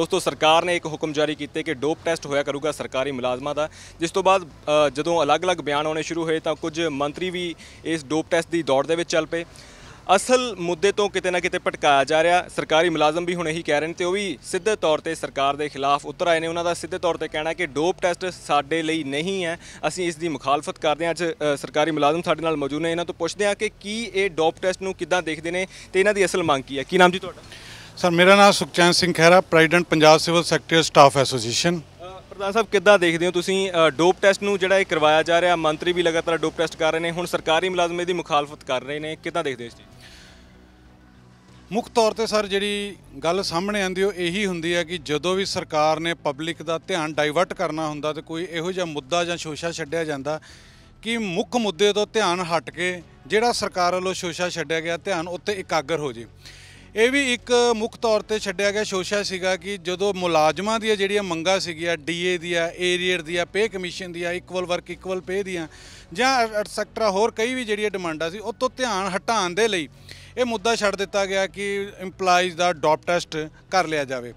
ਦੋਸਤੋ ਸਰਕਾਰ ਨੇ ਇੱਕ ਹੁਕਮ ਜਾਰੀ ਕੀਤੇ ਕਿ ਡੋਪ ਟੈਸਟ ਹੋਇਆ ਕਰੂਗਾ ਸਰਕਾਰੀ ਮੁਲਾਜ਼ਮਾਂ ਦਾ ਜਿਸ ਤੋਂ ਬਾਅਦ ਜਦੋਂ ਅਲੱਗ-ਅਲੱਗ ਬਿਆਨ ਆਉਣੇ ਸ਼ੁਰੂ ਹੋਏ ਤਾਂ ਕੁਝ ਮੰਤਰੀ ਵੀ ਇਸ ਡੋਪ ਟੈਸਟ ਦੀ ਦੌੜ ਦੇ ਵਿੱਚ ਚੱਲ ਪਏ ਅਸਲ ਮੁੱਦੇ ਤੋਂ ਕਿਤੇ ਨਾ ਕਿਤੇ ਭਟਕਾਇਆ ਜਾ ਰਿਹਾ ਸਰਕਾਰੀ ਮੁਲਾਜ਼ਮ ਵੀ ਹੁਣ ਇਹੀ ਕਹਿ ਰਹੇ ਨੇ ਤੇ ਉਹ ਵੀ ਸਿੱਧੇ ਤੌਰ ਤੇ ਸਰਕਾਰ ਦੇ ਖਿਲਾਫ ਉਤਰ ਆਏ ਨੇ ਉਹਨਾਂ ਦਾ ਸਿੱਧੇ ਤੌਰ ਤੇ ਕਹਿਣਾ ਕਿ ਡੋਪ ਟੈਸਟ ਸਾਡੇ ਲਈ ਨਹੀਂ ਹੈ ਅਸੀਂ ਇਸ ਦੀ ਮੁਖਾਲਫਤ ਕਰਦੇ ਹਾਂ ਅੱਜ ਸਰਕਾਰੀ ਮੁਲਾਜ਼ਮ ਸਾਡੇ ਨਾਲ ਮੌਜੂਦ ਨੇ ਇਹਨਾਂ ਤੋਂ ਪੁੱਛਦੇ ਹਾਂ ਕਿ ਕੀ ਇਹ ਡੋਪ ਟੈਸਟ ਨੂੰ ਕਿੱਦਾਂ ਦੇਖਦੇ ਨੇ ਤੇ ਇਹਨਾਂ ਦੀ ਅਸਲ ਮੰਗ ਕੀ ਹੈ ਕੀ ਨਾਮ ਜੀ ਤੁਹਾਡਾ ਸਰ ਮੇਰਾ ਨਾਮ Sukhchain Singh Khaira president Punjab civil secretary staff association ਪ੍ਰਧਾਨ ਸਾਹਿਬ ਕਿੱਦਾਂ ਦੇਖਦੇ ਹੋ ਤੁਸੀਂ ਡੋਪ ਟੈਸਟ ਨੂੰ ਜਿਹੜਾ ਇਹ ਕਰਵਾਇਆ ਜਾ ਰਿਹਾ ਮੰਤਰੀ ਵੀ ਲਗਾਤਾਰ ਡੋਪ ਟੈਸਟ ਕਰ ਰਹੇ ਨੇ ਹੁਣ ਸਰਕਾਰੀ ਮੁਲਾਜ਼ਮ ਦੀ ਮੁਖਾਲਫਤ ਕਰ ਰਹੇ ਨੇ ਕਿੱਦਾਂ ਦੇਖਦੇ ਹੋ ਇਸ ਚੀਜ਼ ਮੁੱਖ ਤੌਰ ਤੇ ਸਰ ਜਿਹੜੀ ਗੱਲ ਸਾਹਮਣੇ ਆਂਦੀ ਉਹ ਇਹੀ ਹੁੰਦੀ ਹੈ ਕਿ ਜਦੋਂ ਵੀ ਸਰਕਾਰ ਨੇ ਪਬਲਿਕ ਦਾ ਧਿਆਨ ਡਾਈਵਰਟ ਕਰਨਾ ਹੁੰਦਾ ਤੇ ਕੋਈ ਇਹੋ ਜਿਹਾ ਮੁੱਦਾ ਜਾਂ ਸ਼ੋਸ਼ਾ ਛੱਡਿਆ ਜਾਂਦਾ ਕਿ ਮੁੱਖ ਮੁੱਦੇ ਤੋਂ ਧਿਆਨ ਹਟ ਕੇ ਜਿਹੜਾ ਸਰਕਾਰ ਵੱਲੋਂ ਸ਼ੋਸ਼ਾ ਛੱਡਿਆ ਗਿਆ ਧਿਆਨ ਉੱਤੇ ਇਕਾਗਰ ਹੋ ਜੇ ਇਹ ਵੀ ਇੱਕ ਮੁੱਖ ਤੌਰ ਤੇ ਛੱਡਿਆ ਗਿਆ ਸ਼ੋਸ਼ਾ ਸੀਗਾ ਕਿ ਜਦੋਂ ਮੁਲਾਜ਼ਮਾਂ ਦੀਆਂ ਜਿਹੜੀਆਂ ਮੰਗਾਂ ਸੀਗੀਆਂ ਡੀਏ ਦੀਆਂ ਏਰੀਅਰ ਦੀਆਂ ਪੇ ਕਮਿਸ਼ਨ ਦੀਆਂ ਇਕੁਅਲ ਵਰਕ ਇਕੁਅਲ ਪੇ ਦੀਆਂ ਜਾਂ ਸੈਕਟਰਾ ਹੋਰ ਕਈ ਵੀ ਜਿਹੜੀਆਂ ਡਿਮਾਂਡਾਂ ਸੀ ਉਹ ਤੋਂ ਧਿਆਨ ਹਟਾਉਣ ਦੇ ਲਈ ਇਹ ਮੁੱਦਾ ਛੱਡ ਦਿੱਤਾ ਗਿਆ ਕਿ EMPLOYEES ਦਾ ਡੌਪ ਟੈਸਟ ਕਰ ਲਿਆ ਜਾਵੇ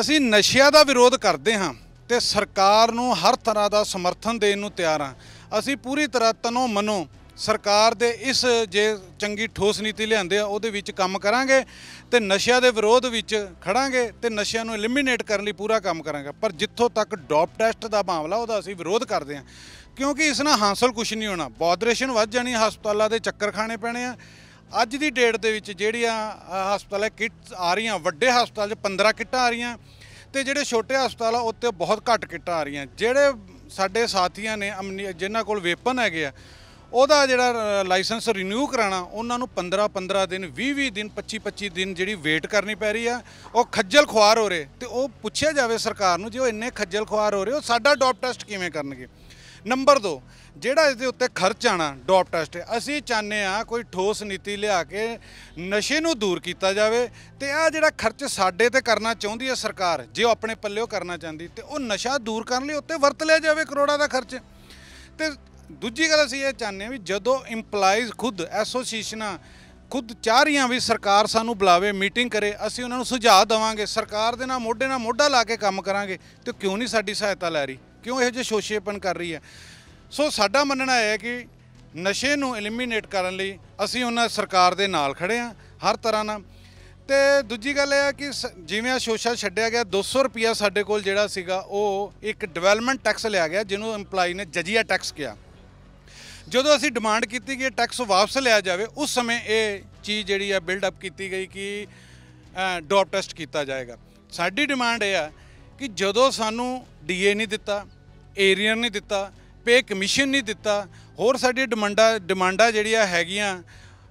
ਅਸੀਂ ਨਸ਼ਿਆਂ ਦਾ ਵਿਰੋਧ ਕਰਦੇ ਹਾਂ ਤੇ ਸਰਕਾਰ ਨੂੰ ਹਰ ਤਰ੍ਹਾਂ ਦਾ ਸਮਰਥਨ ਦੇਣ ਨੂੰ ਤਿਆਰ ਹਾਂ ਅਸੀਂ ਪੂਰੀ ਤਰ੍ਹਾਂ ਤਨੋ ਮਨੋ ਸਰਕਾਰ ਦੇ ਇਸ ਜੇ ਚੰਗੀ ਠੋਸ ਨੀਤੀ ਲਿਆਂਦੇ ਆ ਉਹਦੇ ਵਿੱਚ ਕੰਮ ਕਰਾਂਗੇ ਤੇ ਨਸ਼ਿਆਂ ਦੇ ਵਿਰੋਧ ਵਿੱਚ ਖੜਾਂਗੇ ਤੇ ਨਸ਼ਿਆਂ ਨੂੰ ਐਲੀਮੀਨੇਟ ਕਰਨ ਲਈ ਪੂਰਾ ਕੰਮ ਕਰਾਂਗੇ ਪਰ ਜਿੱਥੋਂ ਤੱਕ ਡੋਪ ਟੈਸਟ ਦਾ ਮਾਮਲਾ ਉਹਦਾ ਅਸੀਂ ਵਿਰੋਧ ਕਰਦੇ ਆ ਕਿਉਂਕਿ ਇਸ ਨਾਲ ਹਾਸਲ ਕੁਝ ਨਹੀਂ ਹੋਣਾ ਬੌਦਰੇਸ਼ਨ ਵੱਧ ਜਾਣੀ ਹਸਪਤਾਲਾਂ ਦੇ ਚੱਕਰ ਖਾਣੇ ਪੈਣੇ ਆ ਅੱਜ ਦੀ ਡੇਟ ਦੇ ਵਿੱਚ ਜਿਹੜੀਆਂ ਹਸਪਤਾਲਾਂ ਕਿਟਸ ਆ ਰਹੀਆਂ ਵੱਡੇ ਹਸਪਤਾਲ 'ਚ 15 ਕਿਟਾਂ ਆ ਰਹੀਆਂ ਤੇ ਜਿਹੜੇ ਛੋਟੇ ਹਸਪਤਾਲ ਆ ਉੱਤੇ ਬਹੁਤ ਘੱਟ ਕਿਟਾਂ ਆ ਰਹੀਆਂ ਜਿਹੜੇ ਸਾਡੇ ਸਾਥੀਆਂ ਨੇ ਜਿਨ੍ਹਾਂ ਕੋਲ ਵੇਪਨ ਹੈਗੇ ਆ ਉਹਦਾ ਜਿਹੜਾ ਲਾਇਸੈਂਸ ਰੀਨਿਊ ਕਰਾਣਾ ਉਹਨਾਂ ਨੂੰ 15 15 ਦਿਨ 20 20 ਦਿਨ 25 25 ਦਿਨ ਜਿਹੜੀ ਵੇਟ ਕਰਨੀ ਪੈ ਰਹੀ ਆ ਉਹ ਖੱਜਲ ਖੁਆਰ ਹੋ ਰਹੇ ਤੇ ਉਹ ਪੁੱਛਿਆ ਜਾਵੇ ਸਰਕਾਰ ਨੂੰ ਜੇ ਉਹ ਇੰਨੇ ਖੱਜਲ ਖੁਆਰ ਹੋ ਰਹੇ ਉਹ ਸਾਡਾ ਡੌਪ ਟੈਸਟ ਕਿਵੇਂ ਕਰਨਗੇ ਨੰਬਰ 2 ਜਿਹੜਾ ਇਸ ਦੇ ਉੱਤੇ ਖਰਚ ਆਣਾ ਡੌਪ ਟੈਸਟ ਅਸੀਂ ਚਾਹਨੇ ਆ ਕੋਈ ਠੋਸ ਨੀਤੀ ਲਿਆ ਕੇ ਨਸ਼ੇ ਨੂੰ ਦੂਰ ਕੀਤਾ ਜਾਵੇ ਤੇ ਆ ਜਿਹੜਾ ਖਰਚ ਸਾਡੇ ਤੇ ਕਰਨਾ ਚਾਹੁੰਦੀ ਹੈ ਸਰਕਾਰ ਜੇ ਉਹ ਆਪਣੇ ਪੱਲਿਓ ਕਰਨਾ ਚਾਹੁੰਦੀ ਤੇ ਉਹ ਨਸ਼ਾ ਦੂਰ ਕਰਨ ਲਈ ਉੱਤੇ ਵਰਤ ਲਿਆ ਜਾਵੇ ਕਰੋੜਾਂ ਦਾ ਖਰਚ ਤੇ ਦੂਜੀ ਗੱਲ ਅਸੀਂ ਇਹ ਚਾਹੁੰਦੇ ਵੀ ਜਦੋਂ EMPLOYEES ਖੁਦ ਐਸੋਸੀਏਸ਼ਨਾਂ ਖੁਦ ਚਾਹ ਰਹੀਆਂ ਵੀ ਸਰਕਾਰ ਸਾਨੂੰ ਬੁਲਾਵੇ ਮੀਟਿੰਗ ਕਰੇ ਅਸੀਂ ਉਹਨਾਂ ਨੂੰ ਸੁਝਾਅ ਦੇਵਾਂਗੇ ਸਰਕਾਰ ਦੇ ਨਾਲ ਮੋਢੇ ਨਾਲ ਮੋਢਾ ਲਾ ਕੇ ਕੰਮ ਕਰਾਂਗੇ ਤੇ ਕਿਉਂ ਨਹੀਂ ਸਾਡੀ ਸਹਾਇਤਾ ਲੈ ਰਹੀ ਕਿਉਂ ਇਹੋ ਜਿਹੇ ਸ਼ੋਸ਼ੇਪਨ ਕਰ ਰਹੀ ਹੈ ਸੋ ਸਾਡਾ ਮੰਨਣਾ ਹੈ ਕਿ ਨਸ਼ੇ ਨੂੰ ਐਲੀਮੀਨੇਟ ਕਰਨ ਲਈ ਅਸੀਂ ਉਹਨਾਂ ਸਰਕਾਰ ਦੇ ਨਾਲ ਖੜੇ ਆ ਹਰ ਤਰ੍ਹਾਂ ਨਾਲ ਤੇ ਦੂਜੀ ਗੱਲ ਇਹ ਹੈ ਕਿ ਜਿਵੇਂ ਆ ਸ਼ੋਸ਼ਾ ਛੱਡਿਆ ਗਿਆ 200 ਰੁਪਿਆ ਸਾਡੇ ਕੋਲ ਜਿਹੜਾ ਸੀਗਾ ਉਹ ਇੱਕ ਡਿਵੈਲਪਮੈਂਟ ਟੈਕਸ ਲਿਆ ਗਿਆ ਜਿਹਨੂੰ EMPLOYEE ਨੇ ਜਜੀਆ ਟੈਕਸ ਕਿਹਾ ਜਦੋਂ ਅਸੀਂ ਡਿਮਾਂਡ ਕੀਤੀ ਕਿ ਟੈਕਸ ਵਾਪਸ ਲਿਆ ਜਾਵੇ ਉਸ ਸਮੇਂ ਇਹ ਚੀਜ਼ ਜਿਹੜੀ ਆ ਬਿਲਡ ਅਪ ਕੀਤੀ ਗਈ ਕਿ ਡੌਪ ਟੈਸਟ ਕੀਤਾ ਜਾਏਗਾ ਸਾਡੀ ਡਿਮਾਂਡ ਇਹ ਆ ਕਿ ਜਦੋਂ ਸਾਨੂੰ ਡੀਏ ਨਹੀਂ ਦਿੱਤਾ ਏਰੀਅਰ ਨਹੀਂ ਦਿੱਤਾ ਪੇ ਕਮਿਸ਼ਨ ਨਹੀਂ ਦਿੱਤਾ ਹੋਰ ਸਾਡੀ ਡਿਮਾਂਡਾਂ ਡਿਮਾਂਡਾਂ ਜਿਹੜੀਆਂ ਹੈਗੀਆਂ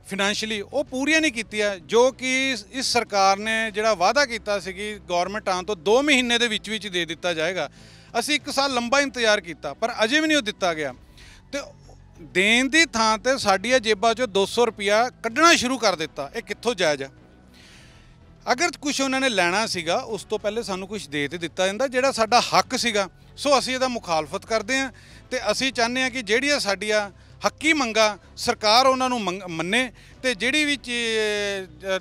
ਫਾਈਨੈਂਸ਼ੀਅਲੀ ਉਹ ਪੂਰੀਆਂ ਨਹੀਂ ਕੀਤੀਆਂ ਜੋ ਕਿ ਇਸ ਸਰਕਾਰ ਨੇ ਜਿਹੜਾ ਵਾਅਦਾ ਕੀਤਾ ਸੀ ਕਿ ਗਵਰਨਮੈਂਟ ਆਨ ਤੋਂ 2 ਮਹੀਨੇ ਦੇ ਵਿੱਚ ਵਿੱਚ ਦੇ ਦਿੱਤਾ ਜਾਏਗਾ ਅਸੀਂ 1 ਸਾਲ ਲੰਬਾ ਇੰਤਜ਼ਾਰ ਕੀਤਾ ਪਰ ਅਜੇ ਵੀ ਨਹੀਂ ਉਹ ਦਿੱਤਾ ਗਿਆ ਤੇ ਦੇਣ ਦੀ ਥਾਂ ਤੇ ਸਾਡੀਆਂ ਜੇਬਾਂ ਚੋਂ 200 ਰੁਪਿਆ ਕੱਢਣਾ ਸ਼ੁਰੂ ਕਰ ਦਿੱਤਾ ਇਹ ਕਿੱਥੋਂ ਜਾਇਜ਼ ਆ ਅਗਰ ਕੁਝ ਉਹਨਾਂ ਨੇ ਲੈਣਾ ਸੀਗਾ ਉਸ ਤੋਂ ਪਹਿਲੇ ਸਾਨੂੰ ਕੁਝ ਦੇ ਤੇ ਦਿੱਤਾ ਜਾਂਦਾ ਜਿਹੜਾ ਸਾਡਾ ਹੱਕ ਸੀਗਾ ਸੋ ਅਸੀਂ ਇਹਦਾ ਮੁਖਾਲਫਤ ਕਰਦੇ ਹਾਂ ਤੇ ਅਸੀਂ ਚਾਹੁੰਦੇ ਹਾਂ ਕਿ ਜਿਹੜੀਆਂ ਸਾਡੀਆਂ ਹੱਕੀ ਮੰਗਾ ਸਰਕਾਰ ਉਹਨਾਂ ਨੂੰ ਮੰਨੇ ਤੇ ਜਿਹੜੀ ਵੀ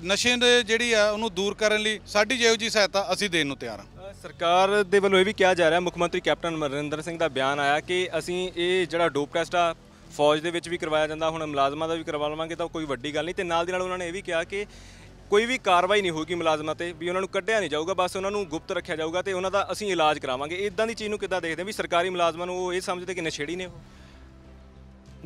ਨਸ਼ੇ ਦੇ ਜਿਹੜੀ ਆ ਉਹਨੂੰ ਦੂਰ ਕਰਨ ਲਈ ਸਾਡੀ ਜਿਹੋ ਜੀ ਸਹਾਇਤਾ ਅਸੀਂ ਦੇਣ ਨੂੰ ਤਿਆਰ ਹਾਂ ਸਰਕਾਰ ਦੇ ਵੱਲੋਂ ਇਹ ਵੀ ਕਿਹਾ ਜਾ ਰਿਹਾ ਮੁੱਖ ਮੰਤਰੀ ਕੈਪਟਨ ਅਮਰਿੰਦਰ ਸਿੰਘ ਦਾ ਬਿਆਨ ਆਇਆ ਕਿ ਅਸੀਂ ਇਹ ਜਿਹੜਾ ਡੋਪ ਟੈਸਟ ਆ ਫੌਜ ਦੇ ਵਿੱਚ ਵੀ ਕਰਵਾਇਆ ਜਾਂਦਾ ਹੁਣ ਮੁਲਾਜ਼ਮਾਂ ਦਾ ਵੀ ਕਰਵਾ ਲਵਾਂਗੇ ਤਾਂ ਕੋਈ ਵੱਡੀ ਗੱਲ ਨਹੀਂ ਤੇ ਨਾਲ ਦੀ ਨਾਲ ਉਹਨਾਂ ਨੇ ਇਹ ਵੀ ਕਿਹਾ ਕਿ ਕੋਈ ਵੀ ਕਾਰਵਾਈ ਨਹੀਂ ਹੋਊਗੀ ਮੁਲਾਜ਼ਮਾਂ ਤੇ ਵੀ ਉਹਨਾਂ ਨੂੰ ਕੱਢਿਆ ਨਹੀਂ ਜਾਊਗਾ ਬਸ ਉਹਨਾਂ ਨੂੰ ਗੁਪਤ ਰੱਖਿਆ ਜਾਊਗਾ ਤੇ ਉਹਨਾਂ ਦਾ ਅਸੀਂ ਇਲਾਜ ਕਰਾਵਾਂਗੇ ਇਦਾਂ ਦੀ ਚੀਜ਼ ਨੂੰ ਕਿੱਦਾਂ ਦੇਖਦੇ ਵੀ ਸਰਕਾਰੀ ਮੁਲਾਜ਼ਮਾਂ ਨੂੰ ਉਹ ਇਹ ਸਮਝਦੇ ਕਿ ਨਸ਼ੇੜੀ ਨੇ ਉਹ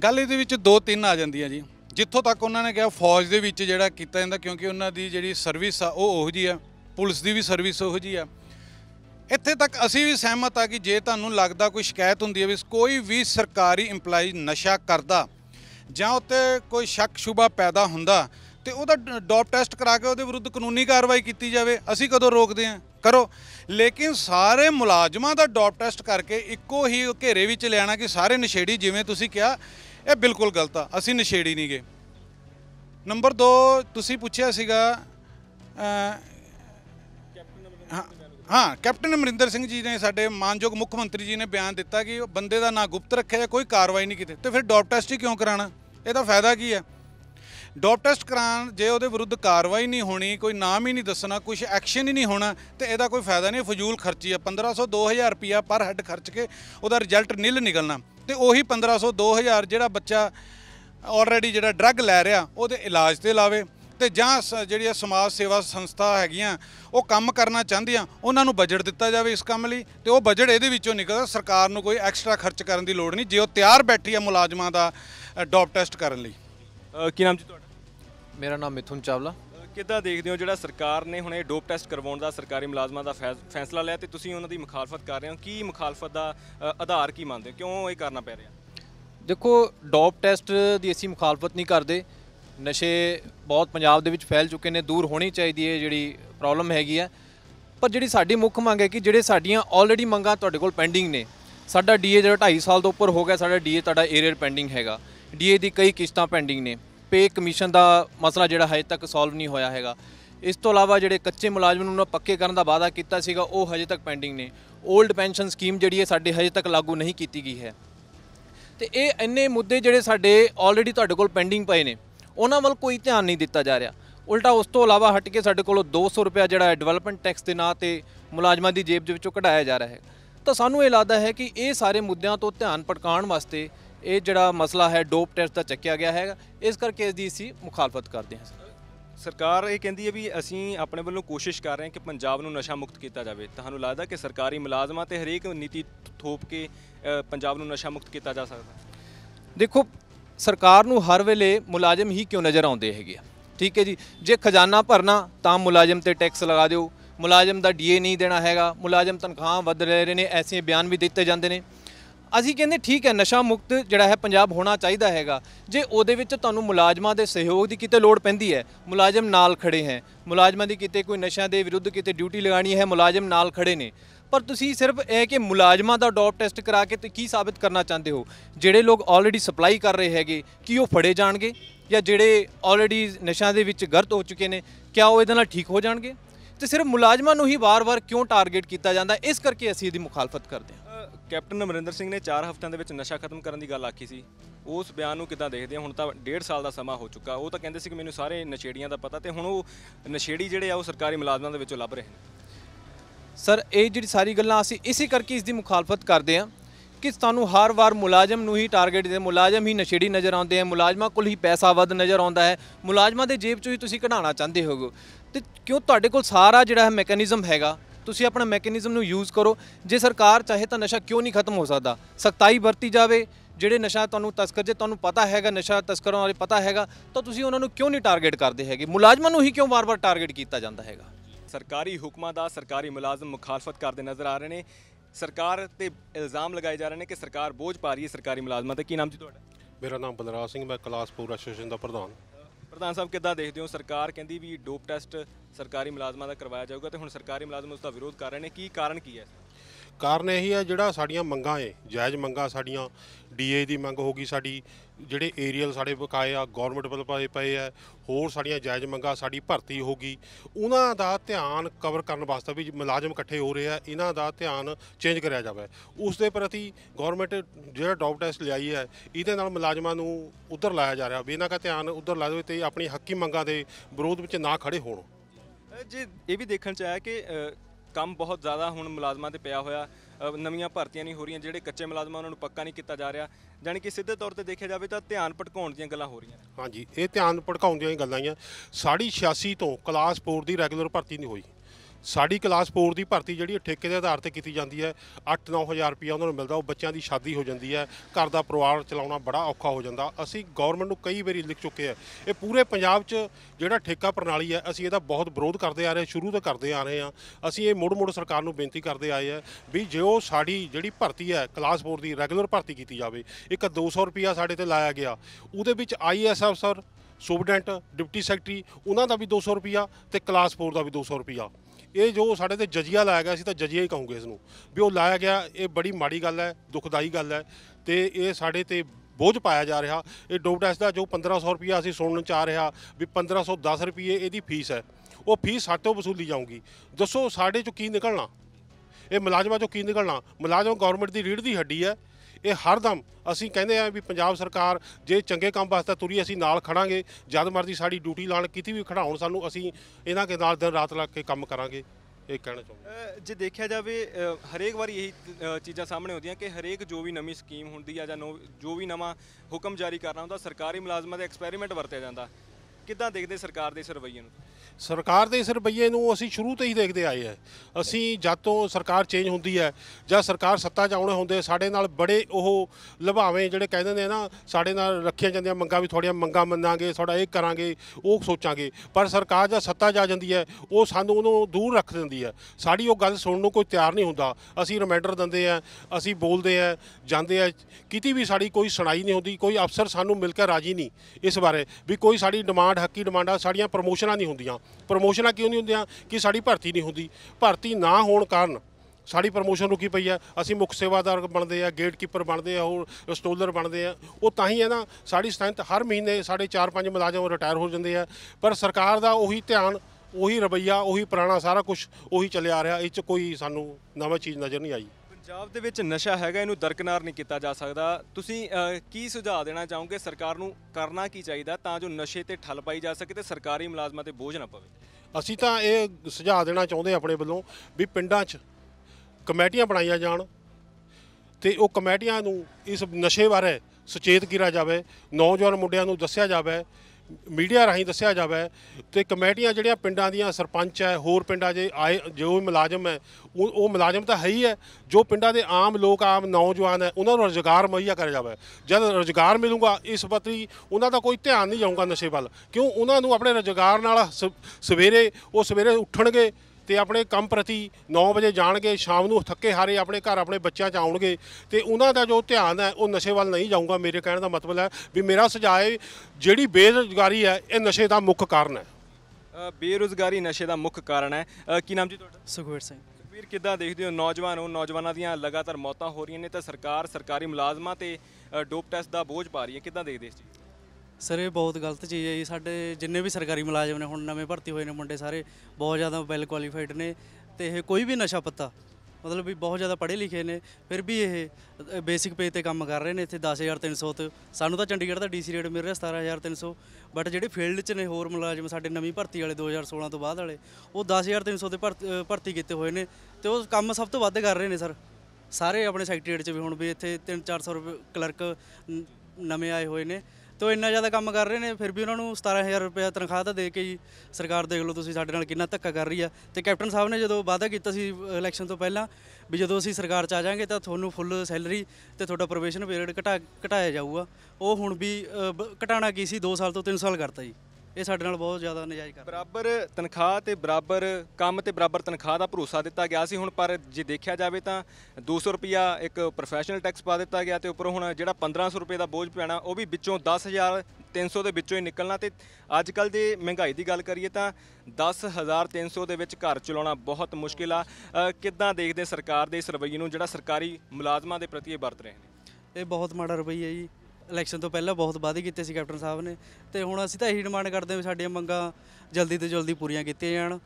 ਗੱਲ ਇਹਦੇ ਵਿੱਚ ਦੋ ਤਿੰਨ ਆ ਜਾਂਦੀਆਂ ਜੀ ਜਿੱਥੋਂ ਤੱਕ ਉਹਨਾਂ ਨੇ ਕਿਹਾ ਫੌਜ ਦੇ ਵਿੱਚ ਜਿਹੜਾ ਕੀਤਾ ਜਾਂਦਾ ਕਿਉਂਕਿ ਉਹਨਾਂ ਦੀ ਜਿਹੜੀ ਸਰਵਿਸ ਆ ਉਹ ਉਹੋ ਜੀ ਆ ਪੁਲਿਸ ਦੀ ਵੀ ਸਰਵਿਸ ਉਹੋ ਜੀ ਆ ਇੱਥੇ ਤੱਕ ਅਸੀਂ ਵੀ ਸਹਿਮਤ ਆ ਕਿ ਜੇ ਤੁਹਾਨੂੰ ਲੱਗਦਾ ਕੋਈ ਸ਼ਿਕਾਇਤ ਹੁੰਦੀ ਹੈ ਵੀ ਕੋਈ ਵੀ ਸਰਕਾਰੀ ਏਮਪਲਾਈ ਨਸ਼ਾ ਕਰਦਾ ਜਾਂ ਉੱਤੇ ਕੋਈ ਸ਼ੱਕ ਸ਼ੁਬਾ ਪੈਦਾ ਹੁੰਦਾ ਤੇ ਉਹਦਾ ਡੌਪ ਟੈਸਟ ਕਰਾ ਕੇ ਉਹਦੇ ਵਿਰੁੱਧ ਕਾਨੂੰਨੀ ਕਾਰਵਾਈ ਕੀਤੀ ਜਾਵੇ ਅਸੀਂ ਕਦੋਂ ਰੋਕਦੇ ਆਂ ਕਰੋ ਲੇਕਿਨ ਸਾਰੇ ਮੁਲਾਜ਼ਮਾਂ ਦਾ ਡੌਪ ਟੈਸਟ ਕਰਕੇ ਇੱਕੋ ਹੀ ਘੇਰੇ ਵਿੱਚ ਲਿਆਣਾ ਕਿ ਸਾਰੇ ਨਸ਼ੇੜੀ ਜਿਵੇਂ ਤੁਸੀਂ ਕਿਹਾ ਇਹ ਬਿਲਕੁਲ ਗਲਤ ਆ ਅਸੀਂ ਨਸ਼ੇੜੀ ਨਹੀਂ ਨੰਬਰ 2 ਤੁਸੀਂ ਪੁੱਛਿਆ ਸੀਗਾ ਕੈਪਟਨ ਹਾਂ ਕੈਪਟਨ ਅਮਰਿੰਦਰ ਸਿੰਘ ਜੀ ਨੇ ਸਾਡੇ ਮਾਨਯੋਗ ਮੁੱਖ ਮੰਤਰੀ ਜੀ ਨੇ ਬਿਆਨ ਦਿੱਤਾ ਕਿ ਉਹ ਬੰਦੇ ਦਾ ਨਾਂ ਗੁਪਤ ਰੱਖਿਆ ਜਾਂ ਕੋਈ ਕਾਰਵਾਈ ਨਹੀਂ ਕੀਤੀ ਤੇ ਫਿਰ ਡੌਪ ਟੈਸਟ ਹੀ ਕਿਉਂ ਕਰਾਣਾ ਇਹਦਾ ਫਾਇਦਾ ਕੀ ਹੈ ਡੌਪ ਟੈਸਟ ਕਰਾਣ ਜੇ ਉਹਦੇ ਵਿਰੁੱਧ ਕਾਰਵਾਈ ਨਹੀਂ ਹੋਣੀ ਕੋਈ ਨਾਮ ਹੀ ਨਹੀਂ ਦੱਸਣਾ ਕੁਝ ਐਕਸ਼ਨ ਹੀ ਨਹੀਂ ਹੋਣਾ ਤੇ ਇਹਦਾ ਕੋਈ ਫਾਇਦਾ ਨਹੀਂ ਫਜ਼ੂਲ ਖਰਚੀ ਆ 1500 2000 ਰੁਪਿਆ ਪਰ ਹੈੱਡ ਖਰਚ ਕੇ ਉਹਦਾ ਰਿਜ਼ਲਟ ਨਿਲ ਨਿਕਲਣਾ ਤੇ ਉਹੀ 1500 2000 ਜਿਹੜਾ ਬੱਚਾ ਆਲਰੇਡੀ ਜਿਹੜਾ ਡਰੱਗ ਲੈ ਰਿਹਾ ਉਹਦੇ ਇਲਾਜ ਤੇ ਲਾਵੇ ਤੇ ਜਾਂ ਜਿਹੜੀ ਸਮਾਜ ਸੇਵਾ ਸੰਸਥਾ ਹੈਗੀਆਂ ਉਹ ਕੰਮ ਕਰਨਾ ਚਾਹੁੰਦੀਆਂ ਉਹਨਾਂ ਨੂੰ ਬਜਟ ਦਿੱਤਾ ਜਾਵੇ ਇਸ ਕੰਮ ਲਈ ਤੇ ਉਹ ਬਜਟ ਇਹਦੇ ਵਿੱਚੋਂ ਨਿਕਲਦਾ ਸਰਕਾਰ ਨੂੰ ਕੋਈ ਐਕਸਟਰਾ ਖਰਚ ਕਰਨ ਦੀ ਲੋੜ ਨਹੀਂ ਜੇ ਉਹ ਤਿਆਰ ਬੈਠੀ ਹੈ ਮੁਲਾਜ਼ਮਾਂ ਦਾ ਡੌਪ ਟੈਸਟ ਕਰਨ ਲਈ ਕੀ ਨਾਮ ਜੀ ਤੁਹਾਡਾ ਮੇਰਾ ਨਾਮ ਮਿਥੁਨ ਚਾਵਲਾ ਕਿੱਦਾਂ ਦੇਖਦੇ ਹੋ ਜਿਹੜਾ ਸਰਕਾਰ ਨੇ ਹੁਣ ਇਹ ਡੋਪ ਟੈਸਟ ਕਰਵਾਉਣ ਦਾ ਸਰਕਾਰੀ ਮੁਲਾਜ਼ਮਾਂ ਦਾ ਫੈਸਲਾ ਲਿਆ ਤੇ ਤੁਸੀਂ ਉਹਨਾਂ ਦੀ ਮੁਖਾਲਫਤ ਕਰ ਰਹੇ ਹੋ ਕੀ ਮੁਖਾਲਫਤ ਦਾ ਆਧਾਰ ਕੀ ਮੰਨਦੇ ਹੋ ਕਿਉਂ ਇਹ ਕਰਨਾ ਪੈ ਰਿਹਾ ਦੇਖੋ ਡੋਪ ਟੈਸਟ ਦੀ ਅਸੀਂ ਮੁਖਾਲਫਤ ਨਹੀਂ ਕਰਦੇ ਨਸ਼ੇ ਬਹੁਤ ਪੰਜਾਬ ਦੇ ਵਿੱਚ ਫੈਲ ਚੁੱਕੇ ਨੇ ਦੂਰ ਹੋਣੀ ਚਾਹੀਦੀ ਹੈ ਜਿਹੜੀ ਪ੍ਰੋਬਲਮ ਹੈਗੀ ਹੈ ਪਰ ਜਿਹੜੀ ਸਾਡੀ ਮੁੱਖ ਮੰਗ ਹੈ ਕਿ ਜਿਹੜੇ ਸਾਡੀਆਂ ਆਲਰੇਡੀ ਮੰਗਾਂ ਤੁਹਾਡੇ ਕੋਲ ਪੈਂਡਿੰਗ ਨੇ ਸਾਡਾ ਡੀਏ ਜਿਹੜਾ 2.5 ਸਾਲ ਤੋਂ ਉੱਪਰ ਹੋ ਗਿਆ ਸਾਡਾ ਡੀਏ ਤੁਹਾਡਾ ਏਰੀਅਰ ਪੈਂਡਿੰਗ ਹੈਗਾ ਡੀਏ ਦੀ ਕਈ ਕਿਸ਼ਤਾਂ ਪੈਂਡਿੰਗ ਨੇ ਪੇ ਕਮਿਸ਼ਨ ਦਾ ਮਸਲਾ ਜਿਹੜਾ ਹਜੇ ਤੱਕ ਸੋਲਵ ਨਹੀਂ ਹੋਇਆ ਹੈਗਾ ਇਸ ਤੋਂ ਇਲਾਵਾ ਜਿਹੜੇ ਕੱਚੇ ਮੁਲਾਜ਼ਮ ਨੂੰ ਉਹਨਾਂ ਪੱਕੇ ਕਰਨ ਦਾ ਵਾਅਦਾ ਕੀਤਾ ਸੀਗਾ ਉਹ ਹਜੇ ਤੱਕ ਪੈਂਡਿੰਗ ਨੇ 올ਡ ਪੈਨਸ਼ਨ ਸਕੀਮ ਜਿਹੜੀ ਹੈ ਸਾਡੇ ਹਜੇ ਤੱਕ ਲਾਗੂ ਨਹੀਂ ਕੀਤੀ ਗਈ ਹੈ ਤੇ ਇਹ ਇੰਨੇ ਮੁੱਦੇ ਜਿਹੜੇ ਸਾਡੇ ਆਲਰੇਡੀ ਤੁਹਾਡੇ ਕੋਲ ਪੈਂਡਿੰਗ ਪਏ ਨੇ ਉਹਨਾਂ ਵੱਲ ਕੋਈ ਧਿਆਨ ਨਹੀਂ ਦਿੱਤਾ ਜਾ ਰਿਹਾ ਉਲਟਾ ਉਸ ਤੋਂ ਇਲਾਵਾ ਹਟ ਕੇ ਸਾਡੇ ਕੋਲੋਂ 200 ਰੁਪਏ ਜਿਹੜਾ ਡਿਵੈਲਪਮੈਂਟ ਟੈਕਸ ਦੇ ਨਾਂ ਤੇ ਮੁਲਾਜ਼ਮਾਂ ਦੀ ਜੇਬ ਦੇ ਵਿੱਚੋਂ ਕਢਾਇਆ ਜਾ ਰਿਹਾ ਹੈ ਤਾਂ ਸਾਨੂੰ ਇਹ ਲੱਗਦਾ ਹੈ ਕਿ ਇਹ ਸਾਰੇ ਮੁੱਦਿਆਂ ਤੋਂ ਧਿਆਨ ਭਟਕਾਉਣ ਵਾਸਤੇ ਇਹ ਜਿਹੜਾ ਮਸਲਾ ਹੈ ਡੋਪ ਟੈਸਟ ਦਾ ਚੱਕਿਆ ਗਿਆ ਹੈਗਾ ਇਸ ਕਰਕੇ ਇਸ ਦੀ ਅਸੀਂ ਮੁਖਾਲਫਤ ਕਰਦੇ ਹਾਂ ਸਰਕਾਰ ਇਹ ਕਹਿੰਦੀ ਹੈ ਵੀ ਅਸੀਂ ਆਪਣੇ ਵੱਲੋਂ ਕੋਸ਼ਿਸ਼ ਕਰ ਰਹੇ ਹਾਂ ਕਿ ਪੰਜਾਬ ਨੂੰ ਨਸ਼ਾ ਮੁਕਤ ਕੀਤਾ ਜਾਵੇ ਤੁਹਾਨੂੰ ਲੱਗਦਾ ਕਿ ਸਰਕਾਰੀ ਮੁਲਾਜ਼ਮਾਂ ਤੇ ਹਰੇਕ ਨੀਤੀ ਥੋਪ ਕੇ ਪੰਜਾਬ ਨੂੰ ਨਸ਼ਾ ਮੁਕਤ ਕੀਤਾ ਜਾ ਸਕਦਾ ਦੇਖੋ ਸਰਕਾਰ ਨੂੰ ਹਰ ਵੇਲੇ ਮੁਲਾਜ਼ਮ ਹੀ ਕਿਉਂ ਨਜ਼ਰ ਆਉਂਦੇ ਹੈਗੇ ਠੀਕ ਹੈ ਜੀ ਜੇ ਖਜ਼ਾਨਾ ਭਰਨਾ ਤਾਂ ਮੁਲਾਜ਼ਮ ਤੇ ਟੈਕਸ ਲਗਾ ਦਿਓ ਮੁਲਾਜ਼ਮ ਦਾ ਡੀਏ ਨਹੀਂ ਦੇਣਾ ਹੈਗਾ ਮੁਲਾਜ਼ਮ ਤਨਖਾਹ ਵੱਧ ਰਹੇ ਨੇ ਐਸੇ ਬਿਆਨ ਵੀ ਦਿੱਤੇ ਜਾਂਦੇ ਨੇ ਅਸੀਂ ਕਹਿੰਦੇ ਠੀਕ ਹੈ ਨਸ਼ਾ ਮੁਕਤ ਜਿਹੜਾ ਹੈ ਪੰਜਾਬ ਹੋਣਾ ਚਾਹੀਦਾ ਹੈਗਾ ਜੇ ਉਹਦੇ ਵਿੱਚ ਤੁਹਾਨੂੰ ਮੁਲਾਜ਼ਮਾਂ ਦੇ ਸਹਿਯੋਗ ਦੀ ਕਿਤੇ ਲੋੜ ਪੈਂਦੀ ਹੈ ਮੁਲਾਜ਼ਮ ਨਾਲ ਖੜੇ ਹੈ ਮੁਲਾਜ਼ਮਾਂ ਦੀ ਕਿਤੇ ਕੋਈ ਨਸ਼ਿਆਂ ਦੇ ਵਿਰੁੱਧ ਕਿਤੇ ਡਿਊਟੀ ਲਗਾਣੀ ਹੈ ਮੁਲਾਜ਼ਮ ਨਾਲ ਖੜੇ ਨੇ ਪਰ ਤੁਸੀਂ ਸਿਰਫ ਇਹ ਕਿ ਮੁਲਾਜ਼ਮਾਂ ਦਾ ਡੋਪ ਟੈਸਟ ਕਰਾ ਕੇ ਤੇ ਕੀ ਸਾਬਤ ਕਰਨਾ ਚਾਹੁੰਦੇ ਹੋ ਜਿਹੜੇ ਲੋਕ ਆਲਰੇਡੀ ਸਪਲਾਈ ਕਰ ਰਹੇ ਹੈਗੇ ਕੀ ਉਹ ਫੜੇ ਜਾਣਗੇ ਜਾਂ ਜਿਹੜੇ ਆਲਰੇਡੀ ਨਸ਼ਾ ਦੇ ਵਿੱਚ ਗਰਤ ਹੋ ਚੁੱਕੇ ਨੇ ਕਿਆ ਉਹ ਇਹਦੇ ਨਾਲ ਠੀਕ ਹੋ ਜਾਣਗੇ ਤੇ ਸਿਰਫ ਮੁਲਾਜ਼ਮਾਂ ਨੂੰ ਹੀ ਵਾਰ-ਵਾਰ ਕਿਉਂ ਟਾਰਗੇਟ ਕੀਤਾ ਜਾਂਦਾ ਇਸ ਕਰਕੇ ਅਸੀਂ ਇਹਦੀ ਮੁਖਾਲਫਤ ਕਰਦੇ ਹਾਂ ਕੈਪਟਨ ਅਮਰਿੰਦਰ ਸਿੰਘ ਨੇ 4 ਹਫ਼ਤਿਆਂ ਦੇ ਵਿੱਚ ਨਸ਼ਾ ਖਤਮ ਕਰਨ ਦੀ ਗੱਲ ਆਖੀ ਸੀ ਉਸ ਬਿਆਨ ਨੂੰ ਕਿਦਾਂ ਦੇਖਦੇ ਹਾਂ ਹੁਣ ਤਾਂ 1.5 ਸਾਲ ਦਾ ਸਮਾਂ ਹੋ ਚੁੱਕਾ ਉਹ ਤਾਂ ਕਹਿੰਦੇ ਸੀ ਕਿ ਮੈਨੂੰ ਸਾਰੇ ਨਸ਼ੇੜੀਆਂ ਦਾ ਪਤਾ ਤੇ ਹੁਣ ਉਹ ਨਸ਼ੇੜੀ ਜਿਹੜੇ ਆ ਉਹ ਸਰਕਾਰੀ ਮੁਲਾਜ਼ਮਾਂ ਦੇ ਵਿੱਚੋਂ ਲੱਭ ਰਹੇ ਨੇ ਸਰ ਇਹ ਜਿਹੜੀ ਸਾਰੀ ਗੱਲਾਂ ਅਸੀਂ ਇਸੇ ਕਰਕੇ ਇਸ ਦੀ ਮੁਖਾਲਫਤ ਕਰਦੇ ਆਂ ਕਿ ਤੁਹਾਨੂੰ ਹਰ ਵਾਰ ਮੁਲਾਜ਼ਮ ਨੂੰ ਹੀ ਟਾਰਗੇਟ ਦੇ ਮੁਲਾਜ਼ਮ ਹੀ ਨਸ਼ੇੜੀ ਨਜ਼ਰ ਆਉਂਦੇ ਆ ਮੁਲਾਜ਼ਮਾਂ ਕੋਲ ਹੀ ਪੈਸਾ ਵੱਧ ਨਜ਼ਰ ਆਉਂਦਾ ਹੈ ਮੁਲਾਜ਼ਮਾਂ ਦੇ ਜੇਬ ਚੋਂ ਹੀ ਤੁਸੀਂ ਕਢਾਉਣਾ ਚਾਹੁੰਦੇ ਹੋਗੇ ਤੇ ਕਿਉਂ ਤੁਹਾਡੇ ਕੋਲ ਸਾਰਾ ਜਿਹੜਾ ਹੈ ਮੈਕੈਨਿਜ਼ਮ ਹੈਗਾ ਤੁਸੀਂ ਆਪਣਾ ਮੈਕੈਨਿਜ਼ਮ ਨੂੰ ਯੂਜ਼ ਕਰੋ ਜੇ ਸਰਕਾਰ ਚਾਹੇ ਤਾਂ ਨਸ਼ਾ ਕਿਉਂ ਨਹੀਂ ਖਤਮ ਹੋ ਸਕਦਾ ਸਖਤਾਈ ਵਰਤੀ ਜਾਵੇ ਜਿਹੜੇ ਨਸ਼ਾ ਤੁਹਾਨੂੰ ਤਸਕਰ ਜੇ ਤੁਹਾਨੂੰ ਪਤਾ ਹੈਗਾ ਨਸ਼ਾ ਤਸਕਰਾਂ ਵਾਲੇ ਪਤਾ ਹੈਗਾ ਤਾਂ ਤੁਸੀਂ ਉਹਨਾਂ ਨੂੰ ਕਿਉਂ ਨਹੀਂ ਟਾਰਗੇਟ ਕਰਦੇ ਹੈਗੇ ਮੁਲਾਜ਼ਮਾਂ ਨੂੰ ਹੀ ਕਿਉਂ ਵਾਰ-ਵਾਰ ਟਾਰਗੇਟ ਕੀਤਾ ਜਾਂਦਾ ਹੈਗਾ ਸਰਕਾਰੀ ਹੁਕਮਾਂ ਦਾ ਸਰਕਾਰੀ ਮੁਲਾਜ਼ਮ ਮੁਖਾਲਫਤ ਕਰਦੇ ਨਜ਼ਰ ਆ ਰਹੇ ਨੇ ਸਰਕਾਰ ਤੇ ਇਲਜ਼ਾਮ ਲਗਾਏ ਜਾ ਰਹੇ ਨੇ ਕਿ ਸਰਕਾਰ ਬੋਝ ਪਾ ਰਹੀ ਹੈ ਸਰਕਾਰੀ ਮੁਲਾਜ਼ਮਾਂ ਤੇ ਕੀ ਨਾਮ ਜੀ ਤੁਹਾਡਾ ਮੇਰਾ ਨਾਮ ਬਲਰਾਜ ਸਿੰਘ ਮੈਂ ਕਲਾਸਪੂਰ ਐਸੋਸੀਏਸ਼ਨ ਦਾ ਪ੍ਰਧਾਨ ਪ੍ਰਧਾਨ ਸਾਹਿਬ ਕਿੱਦਾਂ ਦੇਖਦੇ ਹੋ ਸਰਕਾਰ ਕਹਿੰਦੀ ਵੀ ਡੋਪ ਟੈਸਟ ਸਰਕਾਰੀ ਮੁਲਾਜ਼ਮਾਂ ਦਾ ਕਰਵਾਇਆ ਜਾਊਗਾ ਤੇ ਹੁਣ ਸਰਕਾਰੀ ਮੁਲਾਜ਼ਮ ਉਸ ਦਾ ਵਿਰੋਧ ਕਰ ਰਹੇ ਨੇ ਕੀ ਕਾਰਨ ਕੀ ਹੈ ਕਾਰਨ ਇਹੀ ਹੈ ਜਿਹੜਾ ਸਾਡੀਆਂ ਮੰਗਾਂ ਏ ਜਾਇਜ਼ ਮੰਗਾਂ ਸਾਡੀਆਂ ਡੀਏ ਦੀ ਮੰਗ ਹੋ ਗਈ ਸਾਡੀ ਜਿਹੜੇ ਏਰੀਅਲ ਸਾਡੇ ਬਕਾਏ ਆ ਗਵਰਨਮੈਂਟ ਵੱਲ ਪਾਏ ਪਏ ਆ ਹੋਰ ਸਾਡੀਆਂ ਜਾਇਜ਼ ਮੰਗਾਂ ਸਾਡੀ ਭਰਤੀ ਹੋ ਗਈ ਉਹਨਾਂ ਦਾ ਧਿਆਨ ਕਵਰ ਕਰਨ ਵਾਸਤੇ ਵੀ ਮੁਲਾਜ਼ਮ ਇਕੱਠੇ ਹੋ ਰਹੇ ਆ ਇਹਨਾਂ ਦਾ ਧਿਆਨ ਚੇਂਜ ਕਰਿਆ ਜਾਵੇ ਉਸ ਦੇ ਪ੍ਰਤੀ ਗਵਰਨਮੈਂਟ ਜਿਹੜਾ ਡੌਪ ਟੈਸਟ ਲਿਆਈ ਹੈ ਇਹਦੇ ਨਾਲ ਮੁਲਾਜ਼ਮਾਂ ਨੂੰ ਉਧਰ ਲਾਇਆ ਜਾ ਰਿਹਾ ਵੀ ਇਹਨਾਂ ਦਾ ਧਿਆਨ ਉਧਰ ਲਾ ਦਿਓ ਤੇ ਆਪਣੀ ਹੱਕੀ ਮੰਗਾਂ ਦੇ ਵਿਰੋਧ ਵਿੱਚ ਨਾ ਖੜੇ ਹੋਣ ਜੀ ਇਹ ਵੀ ਦੇਖਣ ਚ ਆਇਆ ਕਿ ਕੰਮ ਬਹੁਤ ਜ਼ਿਆਦਾ ਹੁਣ ਮੁਲਾਜ਼ਮਾਂ ਤੇ ਪਿਆ ਹੋਇਆ ਨਵੀਆਂ ਭਰਤੀਆਂ ਨਹੀਂ ਹੋ ਰਹੀਆਂ ਜਿਹੜੇ ਕੱਚੇ ਮੁਲਾਜ਼ਮਾਂ ਉਹਨਾਂ ਨੂੰ ਪੱਕਾ ਨਹੀਂ ਕੀਤਾ ਜਾ ਰਿਹਾ ਯਾਨੀ ਕਿ ਸਿੱਧੇ ਤੌਰ ਤੇ ਦੇਖਿਆ ਜਾਵੇ ਤਾਂ ਧਿਆਨ ਭਟਕਾਉਣ ਦੀਆਂ ਗੱਲਾਂ ਹੋ ਰਹੀਆਂ ਹਾਂਜੀ ਇਹ ਧਿਆਨ ਭਟਕਾਉਂਦੀਆਂ ਦੀਆਂ ਗੱਲਾਂ ਆ 86 ਤੋਂ ਕਲਾਸ 4 ਦੀ ਰੈਗੂਲਰ ਭਰਤੀ ਨਹੀਂ ਹੋਈ ਸਾਡੀ ਕਲਾਸ 4 ਦੀ ਭਰਤੀ ਜਿਹੜੀ ਠੇਕੇ ਦੇ ਆਧਾਰ ਤੇ ਕੀਤੀ ਜਾਂਦੀ ਹੈ 8-9000 ਰੁਪਏ ਉਹਨਾਂ ਨੂੰ ਮਿਲਦਾ ਉਹ ਬੱਚਿਆਂ ਦੀ ਸ਼ਾਦੀ ਹੋ ਜਾਂਦੀ ਹੈ ਘਰ ਦਾ ਪਰਿਵਾਰ ਚਲਾਉਣਾ ਬੜਾ ਔਖਾ ਹੋ ਜਾਂਦਾ ਅਸੀਂ ਗਵਰਨਮੈਂਟ ਨੂੰ ਕਈ ਵਾਰੀ ਲਿਖ ਚੁੱਕੇ ਆ ਇਹ ਪੂਰੇ ਪੰਜਾਬ 'ਚ ਜਿਹੜਾ ਠੇਕਾ ਪ੍ਰਣਾਲੀ ਹੈ ਅਸੀਂ ਇਹਦਾ ਬਹੁਤ ਵਿਰੋਧ ਕਰਦੇ ਆ ਰਹੇ ਸ਼ੁਰੂ ਤੋਂ ਕਰਦੇ ਆ ਰਹੇ ਆ ਅਸੀਂ ਇਹ ਮੋੜ-ਮੋੜ ਸਰਕਾਰ ਨੂੰ ਬੇਨਤੀ ਕਰਦੇ ਆਏ ਆ ਵੀ ਜੇ ਉਹ ਸਾਡੀ ਜਿਹੜੀ ਭਰਤੀ ਹੈ ਕਲਾਸ 4 ਦੀ ਰੈਗੂਲਰ ਭਰਤੀ ਕੀਤੀ ਜਾਵੇ ਇੱਕ 200 ਰੁਪਿਆ ਸਾਡੇ ਤੇ ਲਾਇਆ ਗਿਆ ਉਹਦੇ ਵਿੱਚ ਆਈਐਸ ਅਫਸਰ ਸੁਪਰਡੈਂਟ ਡਿਪਟੀ ਸੈਕਟਰੀ ਉਹਨਾਂ ਦਾ ਵੀ 200 ਰੁਪਿਆ ਤੇ ਕਲਾਸ 4 ਦਾ ਵੀ 200 ਰੁਪਿਆ ਇਹ ਜੋ ਸਾਡੇ ਤੇ ਜਜੀਆ ਲਾਇਆ ਗਿਆ ਸੀ ਤਾਂ ਜਜੀਆ ਹੀ ਕਹੂੰਗੇ ਇਸ ਨੂੰ ਵੀ ਉਹ ਲਾਇਆ ਗਿਆ ਇਹ ਬੜੀ ਮਾੜੀ ਗੱਲ ਹੈ ਦੁਖਦਾਈ ਗੱਲ ਹੈ ਤੇ ਇਹ ਸਾਡੇ ਤੇ ਬੋਝ ਪਾਇਆ ਜਾ ਰਿਹਾ ਇਹ ਡੋਪ ਟੈਸਟ ਦਾ ਜੋ 1500 ਰੁਪਏ ਅਸੀਂ ਸੁਣਨ ਚ ਆ ਰਿਹਾ ਵੀ 1510 ਰੁਪਏ ਇਹਦੀ ਫੀਸ ਹੈ ਉਹ ਫੀਸ ਸਾਡੇ ਤੋਂ ਵਸੂਲੀ ਜਾਊਗੀ ਦੱਸੋ ਸਾਡੇ ਚੋਂ ਕੀ ਨਿਕਲਣਾ ਇਹ ਮੁਲਾਜ਼ਮਾਂ ਚੋਂ ਕੀ ਨਿਕਲਣਾ ਮੁਲਾਜ਼ਮ ਗਵਰਨਮੈਂਟ ਦੀ ਰੀੜ ਦੀ ਹੱਡੀ ਹੈ ਇਹ ਹਰਦਮ ਅਸੀਂ ਕਹਿੰਦੇ ਆ ਵੀ ਪੰਜਾਬ ਸਰਕਾਰ ਜੇ ਚੰਗੇ ਕੰਮ ਵਾਸਤੇ ਤੁਰੀ ਅਸੀਂ ਨਾਲ ਖੜਾਂਗੇ ਜਦ ਮਰਜ਼ੀ ਸਾਡੀ ਡਿਊਟੀ ਲਾਣ ਕਿਤੇ ਵੀ ਖੜਾਉਣ ਸਾਨੂੰ ਅਸੀਂ ਇਹਨਾਂ ਦੇ ਨਾਲ ਦਿਨ ਰਾਤ ਲਾ ਕੇ ਕੰਮ ਕਰਾਂਗੇ ਇਹ ਕਹਿਣਾ ਚਾਹੁੰਦਾ ਜੇ ਦੇਖਿਆ ਜਾਵੇ ਹਰੇਕ ਵਾਰ ਇਹੀ ਚੀਜ਼ਾਂ ਸਾਹਮਣੇ ਆਉਂਦੀਆਂ ਕਿ ਹਰੇਕ ਜੋ ਵੀ ਨਵੀਂ ਸਕੀਮ ਹੁੰਦੀ ਆ ਜਾਂ ਜੋ ਵੀ ਨਵਾਂ ਹੁਕਮ ਜਾਰੀ ਕਰਨਾ ਹੁੰਦਾ ਸਰਕਾਰੀ ਮੁਲਾਜ਼ਮਾਂ ਦੇ ਐਕਸਪੈਰੀਮੈਂਟ ਵਰਤਿਆ ਜਾਂਦਾ ਕਿੱਦਾਂ ਦੇਖਦੇ ਸਰਕਾਰ ਦੇ ਇਸ ਨੂੰ ਸਰਕਾਰ ਦੇ ਇਸ ਰਵੱਈਏ ਨੂੰ ਅਸੀਂ ਸ਼ੁਰੂ ਤੋਂ ਹੀ ਦੇਖਦੇ ਆਏ ਆ ਅਸੀਂ ਜਦ ਤੋਂ ਸਰਕਾਰ ਚੇਂਜ ਹੁੰਦੀ ਹੈ ਜਾਂ ਸਰਕਾਰ ਸੱਤਾ 'ਚ ਆਉਣੇ ਹੁੰਦੇ ਸਾਡੇ ਨਾਲ ਬੜੇ ਉਹ ਲੁਭਾਵੇਂ ਜਿਹੜੇ ਕਹਿੰਦੇ ਨੇ ਨਾ ਸਾਡੇ ਨਾਲ ਰੱਖਿਆ ਜਾਂਦੀਆਂ ਮੰਗਾਂ ਵੀ ਥੋੜੀਆਂ ਮੰਗਾਂ ਮੰਨਾਂਗੇ ਥੋੜਾ ਇਹ ਕਰਾਂਗੇ ਉਹ ਸੋਚਾਂਗੇ ਪਰ ਸਰਕਾਰ ਜਦ ਸੱਤਾ 'ਚ ਆ ਜਾਂਦੀ ਹੈ ਉਹ ਸਾਨੂੰ ਉਹਨੂੰ ਦੂਰ ਰੱਖ ਦਿੰਦੀ ਹੈ ਸਾਡੀ ਉਹ ਗੱਲ ਸੁਣਨ ਨੂੰ ਕੋਈ ਤਿਆਰ ਨਹੀਂ ਹੁੰਦਾ ਅਸੀਂ ਰਿਮਾਈਂਡਰ ਦਿੰਦੇ ਆ ਅਸੀਂ ਬੋਲਦੇ ਆ ਜਾਂਦੇ ਆ ਕਿਤੇ ਵੀ ਸਾਡੀ ਕੋਈ ਸੁਣਾਈ ਨਹੀਂ ਹੁੰਦੀ ਕੋਈ ਅਫਸਰ ਸਾਨੂੰ ਮਿਲ ਕੇ ਰਾਜੀ ਨਹੀਂ ਇਸ ਬਾਰੇ ਵੀ ਕੋਈ ਸਾਡੀ ਡਿਮਾਂਡ ਹੱਕੀ ਡਿਮਾਂਡਾਂ ਸਾਡੀਆਂ ਪ੍ਰਮੋਸ਼ਨਾਂ ਨਹੀਂ ਹੁੰਦੀਆਂ ਪ੍ਰੋਮੋਸ਼ਨਾਂ ਕਿਉਂ ਨਹੀਂ ਹੁੰਦੀਆਂ ਕਿ ਸਾਡੀ ਭਰਤੀ ਨਹੀਂ ਹੁੰਦੀ ਭਰਤੀ ਨਾ ਹੋਣ ਕਾਰਨ ਸਾਡੀ ਪ੍ਰੋਮੋਸ਼ਨ ਰੁਕੀ ਪਈ ਆ ਅਸੀਂ ਮੁੱਖ ਸੇਵਾਦਾਰ ਬਣਦੇ ਆ ਗੇਟਕੀਪਰ ਬਣਦੇ ਆ ਹੋਰ ਸਟੋਲਰ ਬਣਦੇ ਆ ਉਹ ਤਾਂ ਹੀ ਹੈ ਨਾ ਸਾਡੀ ਸਟੈਂਥ ਹਰ ਮਹੀਨੇ ਸਾਡੇ 4-5 ਮੁਲਾਜ਼ਮ ਰਿਟਾਇਰ ਹੋ ਜਾਂਦੇ ਆ ਪਰ ਸਰਕਾਰ ਦਾ ਉਹੀ ਧਿਆਨ ਉਹੀ ਰਵਈਆ ਉਹੀ ਪੁਰਾਣਾ ਸਾਰਾ ਕੁਝ ਉਹੀ ਚੱਲਿਆ ਆ ਰਿਹਾ ਇਹ ਚ ਕੋਈ ਸਾਨੂੰ ਨਵੀਂ ਚੀਜ਼ ਨਜ਼ਰ ਨਹੀਂ ਆਈ ਪੰਜਾਬ ਦੇ ਵਿੱਚ ਨਸ਼ਾ ਹੈਗਾ ਇਹਨੂੰ ਦਰਕਨਾਰ ਨਹੀਂ ਕੀਤਾ ਜਾ ਸਕਦਾ ਤੁਸੀਂ ਕੀ ਸੁਝਾਅ ਦੇਣਾ ਚਾਹੋਗੇ ਸਰਕਾਰ ਨੂੰ ਕਰਨਾ ਕੀ ਚਾਹੀਦਾ ਤਾਂ ਜੋ ਨਸ਼ੇ ਤੇ ਠੱਲ ਪਾਈ ਜਾ ਸਕੇ ਤੇ ਸਰਕਾਰੀ ਮੁਲਾਜ਼ਮਾਂ ਤੇ ਬੋਝ ਨਾ ਪਵੇ ਅਸੀਂ ਤਾਂ ਇਹ ਸੁਝਾਅ ਦੇਣਾ ਚਾਹੁੰਦੇ ਆਪਣੇ ਵੱਲੋਂ ਵੀ ਪਿੰਡਾਂ 'ਚ ਕਮੇਟੀਆਂ ਬਣਾਈਆਂ ਜਾਣ ਤੇ ਉਹ ਕਮੇਟੀਆਂ ਨੂੰ ਇਸ ਨਸ਼ੇ ਬਾਰੇ ਸੁਚੇਤ ਕੀਤਾ ਜਾਵੇ ਨੌਜਵਾਨ ਮੁੰਡਿਆਂ ਨੂੰ ਦੱਸਿਆ ਜਾਵੇ ਮੀਡੀਆ ਰਾਹੀਂ ਦੱਸਿਆ ਜਾਵੇ ਤੇ ਕਮੇਟੀਆਂ ਜਿਹੜੀਆਂ ਪਿੰਡਾਂ ਦੀਆਂ ਸਰਪੰਚ ਹੈ ਹੋਰ ਪਿੰਡਾਂ ਦੇ ਆਏ ਜੋ ਮੁਲਾਜ਼ਮ ਹੈ ਉਹ ਉਹ ਮੁਲਾਜ਼ਮ ਤਾਂ ਹੈ ਹੀ ਹੈ ਜੋ ਪਿੰਡਾਂ ਦੇ ਆਮ ਲੋਕ ਆਮ ਨੌਜਵਾਨ ਹੈ ਉਹਨਾਂ ਨੂੰ ਰੋਜ਼ਗਾਰ ਮੁਹੱਈਆ ਕਰਿਆ ਜਾਵੇ ਜਦ ਰੋਜ਼ਗਾਰ ਮਿਲੂਗਾ ਇਸ ਬਤਰੀ ਉਹਨਾਂ ਦਾ ਕੋਈ ਧਿਆਨ ਨਹੀਂ ਜਾਊਗਾ ਨਸ਼ੇ ਵੱਲ ਕਿਉਂ ਉਹਨਾਂ ਨੂੰ ਆਪਣੇ ਰੋਜ਼ਗਾਰ ਨਾਲ ਸਵੇਰੇ ਉਹ ਸਵੇਰੇ ਉੱਠਣਗੇ ਤੇ ਆਪਣੇ ਕੰਮ ਪ੍ਰਤੀ 9 ਵਜੇ ਜਾਣਗੇ ਸ਼ਾਮ ਨੂੰ ਥੱਕੇ ਹਾਰੇ ਆਪਣੇ ਘਰ ਆਪਣੇ ਬੱਚਿਆਂ 'ਚ ਆਉਣਗੇ ਤੇ ਉਹਨਾਂ ਦਾ ਜੋ ਧਿਆਨ ਹੈ ਉਹ ਨਸ਼ੇ ਵੱਲ ਨਹੀਂ ਜਾਊਗਾ ਮੇਰੇ ਕਹਿਣ ਦਾ ਮਤਲਬ ਹੈ ਵੀ ਮੇਰਾ ਸੁਝਾਅ ਜਿਹੜੀ ਬੇਰੁਜ਼ਗਾਰੀ ਹੈ ਇਹ ਨਸ਼ੇ ਦਾ ਮੁੱਖ ਕਾਰਨ ਹੈ ਬੇਰੋਜ਼ਗਾਰੀ ਨਸ਼ੇ ਦਾ ਮੁੱਖ ਕਾਰਨ ਹੈ ਕੀ ਨਾਮ ਜੀ ਤੁਹਾਡਾ ਸੁਖਵੀਰ ਸਿੰਘ ਸੁਖਵੀਰ ਕਿੱਦਾਂ ਦੇਖਦੇ ਹੋ ਨੌਜਵਾਨ ਉਹ ਨੌਜਵਾਨਾਂ ਦੀਆਂ ਲਗਾਤਾਰ ਮੌਤਾਂ ਹੋ ਰਹੀਆਂ ਨੇ ਤਾਂ ਸਰਕਾਰ ਸਰਕਾਰੀ ਮੁਲਾਜ਼ਮਾਂ ਤੇ ਡੋਪ ਟੈਸਟ ਦਾ ਬੋਝ ਪਾ ਰਹੀ ਹੈ ਕਿੱਦਾਂ ਦੇਖਦੇ ਇਸ ਚੀਜ਼ ਸਰ ਇਹ ਬਹੁਤ ਗਲਤ ਚੀਜ਼ ਹੈ ਜੀ ਸਾਡੇ ਜਿੰਨੇ ਵੀ ਸਰਕਾਰੀ ਮੁਲਾਜ਼ਮ ਨੇ ਹੁਣ ਨਵੇਂ ਭਰਤੀ ਹੋਏ ਨੇ ਮੁੰਡੇ ਸਾਰੇ ਬਹੁਤ ਜ਼ਿਆਦਾ ਵੈਲ ਕੁਆਲੀਫਾਈਡ ਨੇ ਤੇ ਇਹ ਕੋਈ ਵੀ ਨਸ਼ਾ ਪੱਤਾ ਮਤਲਬ ਵੀ ਬਹੁਤ ਜ਼ਿਆਦਾ ਪੜ੍ਹੇ ਲਿਖੇ ਨੇ ਫਿਰ ਵੀ ਇਹ ਬੇਸਿਕ ਪੇ ਤੇ ਕੰਮ ਕਰ ਰਹੇ ਨੇ ਇੱਥੇ 10300 ਤੇ ਸਾਨੂੰ ਤਾਂ ਚੰਡੀਗੜ੍ਹ ਦਾ ਡੀਸੀ ਰੇਟ ਮਿਲ ਰਿਹਾ 17300 ਬਟ ਜਿਹੜੇ ਫੀਲਡ 'ਚ ਨੇ ਹੋਰ ਮੁਲਾਜ਼ਮ ਸਾਡੇ ਨਵੀਂ ਭਰਤੀ ਵਾਲੇ 2016 ਤੋਂ ਬਾਅਦ ਵਾਲੇ ਉਹ 10300 ਤੇ ਭਰਤੀ ਕੀਤੇ ਹੋਏ ਨੇ ਤੇ ਉਹ ਕੰਮ ਸਭ ਤੋਂ ਵੱਧ ਕਰ ਰਹੇ ਨੇ ਸਰ ਸਾਰੇ ਆਪਣੇ ਸੈਕਟਰੀਏਟ 'ਚ ਵੀ ਹੁਣ ਵੀ ਇੱਥੇ 3-400 ਰੁਪਏ ਕਲਰਕ ਨਵੇਂ ਆਏ ਹੋਏ ਨੇ ਤੋ ਇੰਨਾ ਜ਼ਿਆਦਾ ਕੰਮ ਕਰ ਰਹੇ ਨੇ ਫਿਰ ਵੀ ਉਹਨਾਂ ਨੂੰ 17000 ਰੁਪਏ ਤਨਖਾਹ ਤਾਂ ਦੇ ਕੇ ਜੀ ਸਰਕਾਰ ਦੇਖ ਲਓ ਤੁਸੀਂ ਸਾਡੇ ਨਾਲ ਕਿੰਨਾ ਧੱਕਾ ਕਰ ਰਹੀ ਆ ਤੇ ਕੈਪਟਨ ਸਾਹਿਬ ਨੇ ਜਦੋਂ ਵਾਅਦਾ ਕੀਤਾ ਸੀ ਇਲੈਕਸ਼ਨ ਤੋਂ ਪਹਿਲਾਂ ਵੀ ਜਦੋਂ ਅਸੀਂ ਸਰਕਾਰ ਚ ਆ ਜਾਾਂਗੇ ਤਾਂ ਤੁਹਾਨੂੰ ਫੁੱਲ ਸੈਲਰੀ ਤੇ ਤੁਹਾਡਾ ਪ੍ਰੋਵੀਸ਼ਨ ਪੀਰੀਅਡ ਘਟਾ ਘਟਾਇਆ ਜਾਊਗਾ ਉਹ ਹੁਣ ਵੀ ਘਟਾਣਾ ਕੀ ਸੀ 2 ਸਾਲ ਤੋਂ 3 ਸਾਲ ਕਰਤਾ ਜੀ ਇਹ ਸਾਡੇ ਨਾਲ ਬਹੁਤ ਜ਼ਿਆਦਾ ਨਜਾਇਜ਼ ਕਰ ਬਰਾਬਰ ਤਨਖਾਹ ਤੇ ਬਰਾਬਰ ਕੰਮ ਤੇ ਬਰਾਬਰ ਤਨਖਾਹ ਦਾ ਭਰੋਸਾ ਦਿੱਤਾ ਗਿਆ ਸੀ ਹੁਣ ਪਰ ਜੇ ਦੇਖਿਆ ਜਾਵੇ ਤਾਂ 200 ਰੁਪਿਆ ਇੱਕ ਪ੍ਰੋਫੈਸ਼ਨਲ ਟੈਕਸ ਪਾ ਦਿੱਤਾ ਗਿਆ ਤੇ ਉੱਪਰ ਹੁਣ ਜਿਹੜਾ 1500 ਰੁਪਏ ਦਾ ਬੋਝ ਪੈਣਾ ਉਹ ਵੀ ਵਿੱਚੋਂ 10000 300 ਦੇ ਵਿੱਚੋਂ ਹੀ ਨਿਕਲਣਾ ਤੇ ਅੱਜ ਕੱਲ ਦੇ ਮਹਿੰਗਾਈ ਦੀ ਗੱਲ ਕਰੀਏ ਤਾਂ 10300 ਦੇ ਵਿੱਚ ਘਰ ਚਲਾਉਣਾ ਬਹੁਤ ਮੁਸ਼ਕਿਲ ਆ ਕਿੱਦਾਂ ਦੇਖਦੇ ਸਰਕਾਰ ਦੇ ਇਸ ਰਵੱਈਏ ਨੂੰ ਜਿਹੜਾ ਸਰਕਾਰੀ ਮੁਲਾਜ਼ਮਾਂ ਦੇ ਪ੍ਰਤੀ ਇਹ ਵਰਤ ਰਹੇ ਨੇ ਇਹ ਬਹੁਤ ਮਾੜਾ ਰਵੱਈਆ ਜੀ ਇਲੈਕਸ਼ਨ ਤੋਂ ਪਹਿਲਾਂ ਬਹੁਤ ਵਾਅਦੇ ਕੀਤੇ ਸੀ ਕੈਪਟਨ ਸਾਹਿਬ ਨੇ ਤੇ ਹੁਣ ਅਸੀਂ ਤਾਂ ਇਹੀ ਡਿਮਾਂਡ ਕਰਦੇ ਹਾਂ ਵੀ ਸਾਡੀਆਂ ਮੰਗਾਂ ਜਲਦੀ ਤੋਂ ਜਲਦੀ ਪੂਰੀਆਂ ਕੀਤੀਆਂ ਜਾਣ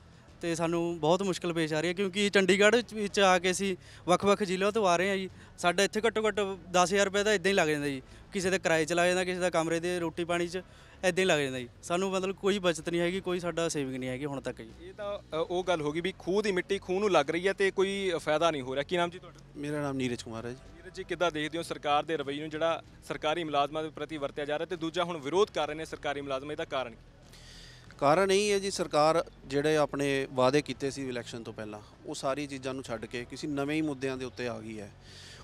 ਤੇ ਸਾਨੂੰ ਬਹੁਤ ਮੁਸ਼ਕਲ ਪੇਸ਼ ਆ ਰਹੀ ਹੈ ਕਿਉਂਕਿ ਚੰਡੀਗੜ੍ਹ ਵਿੱਚ ਆ ਕੇ ਸੀ ਵੱਖ-ਵੱਖ ਜ਼ਿਲ੍ਹਿਆਂ ਤੋਂ ਆ ਰਹੇ ਹਾਂ ਜੀ ਸਾਡਾ ਇੱਥੇ ਘੱਟੋ-ਘੱਟ 10000 ਰੁਪਏ ਦਾ ਇਦਾਂ ਹੀ ਲੱਗ ਜਾਂਦਾ ਜੀ ਕਿਸੇ ਦੇ ਕਿਰਾਏ ਚ ਲੱਗ ਜਾਂਦਾ ਕਿਸੇ ਦਾ ਕਮਰੇ ਦੇ ਰੋਟੀ ਪਾਣੀ ਚ ਇਦਾਂ ਹੀ ਲੱਗ ਜਾਂਦਾ ਜੀ ਸਾਨੂੰ ਮਤਲਬ ਕੋਈ ਬਚਤ ਨਹੀਂ ਹੈਗੀ ਕੋਈ ਸਾਡਾ ਸੇਵਿੰਗ ਨਹੀਂ ਹੈਗੀ ਹੁਣ ਤੱਕ ਜੀ ਇਹ ਤਾਂ ਉਹ ਗੱਲ ਹੋ ਗਈ ਵੀ ਖੂਹ ਦੀ ਮਿੱਟੀ ਖੂਹ ਨੂੰ ਲੱਗ ਰਹੀ ਹੈ ਤੇ ਕੋਈ ਫਾਇਦਾ ਨਹੀਂ ਹੋ ਰਿਹਾ ਕੀ ਨਾਮ ਜੀ ਤੁਹਾਡਾ ਮੇਰਾ ਨਾਮ ਨੀਰਜ ਕੁਮਾਰ ਹੈ ਜੀ ਜੀ ਕਿੱਦਾਂ ਦੇਖਦੇ ਹੋ ਸਰਕਾਰ ਦੇ ਰਵੱਈਏ ਨੂੰ ਜਿਹੜਾ ਸਰਕਾਰੀ ਮੁਲਾਜ਼ਮਾਂ ਦੇ ਪ੍ਰਤੀ ਵਰਤਿਆ ਜਾ ਰਿਹਾ ਤੇ ਦੂਜਾ ਹੁਣ ਵਿਰੋਧ ਕਰ ਰਹੇ ਨੇ ਸਰਕਾਰੀ ਮੁਲਾਜ਼ਮ ਇਹਦਾ ਕਾਰਨ ਕਾਰਨ ਇਹ ਹੈ ਜੀ ਸਰਕਾਰ ਜਿਹੜੇ ਆਪਣੇ ਵਾਅਦੇ ਕੀਤੇ ਸੀ ਇਲੈਕਸ਼ਨ ਤੋਂ ਪਹਿਲਾਂ ਉਹ ਸਾਰੀ ਚੀਜ਼ਾਂ ਨੂੰ ਛੱਡ ਕੇ ਕਿਸੇ ਨਵੇਂ ਹੀ ਮੁੱਦਿਆਂ ਦੇ ਉੱਤੇ ਆ ਗਈ ਹੈ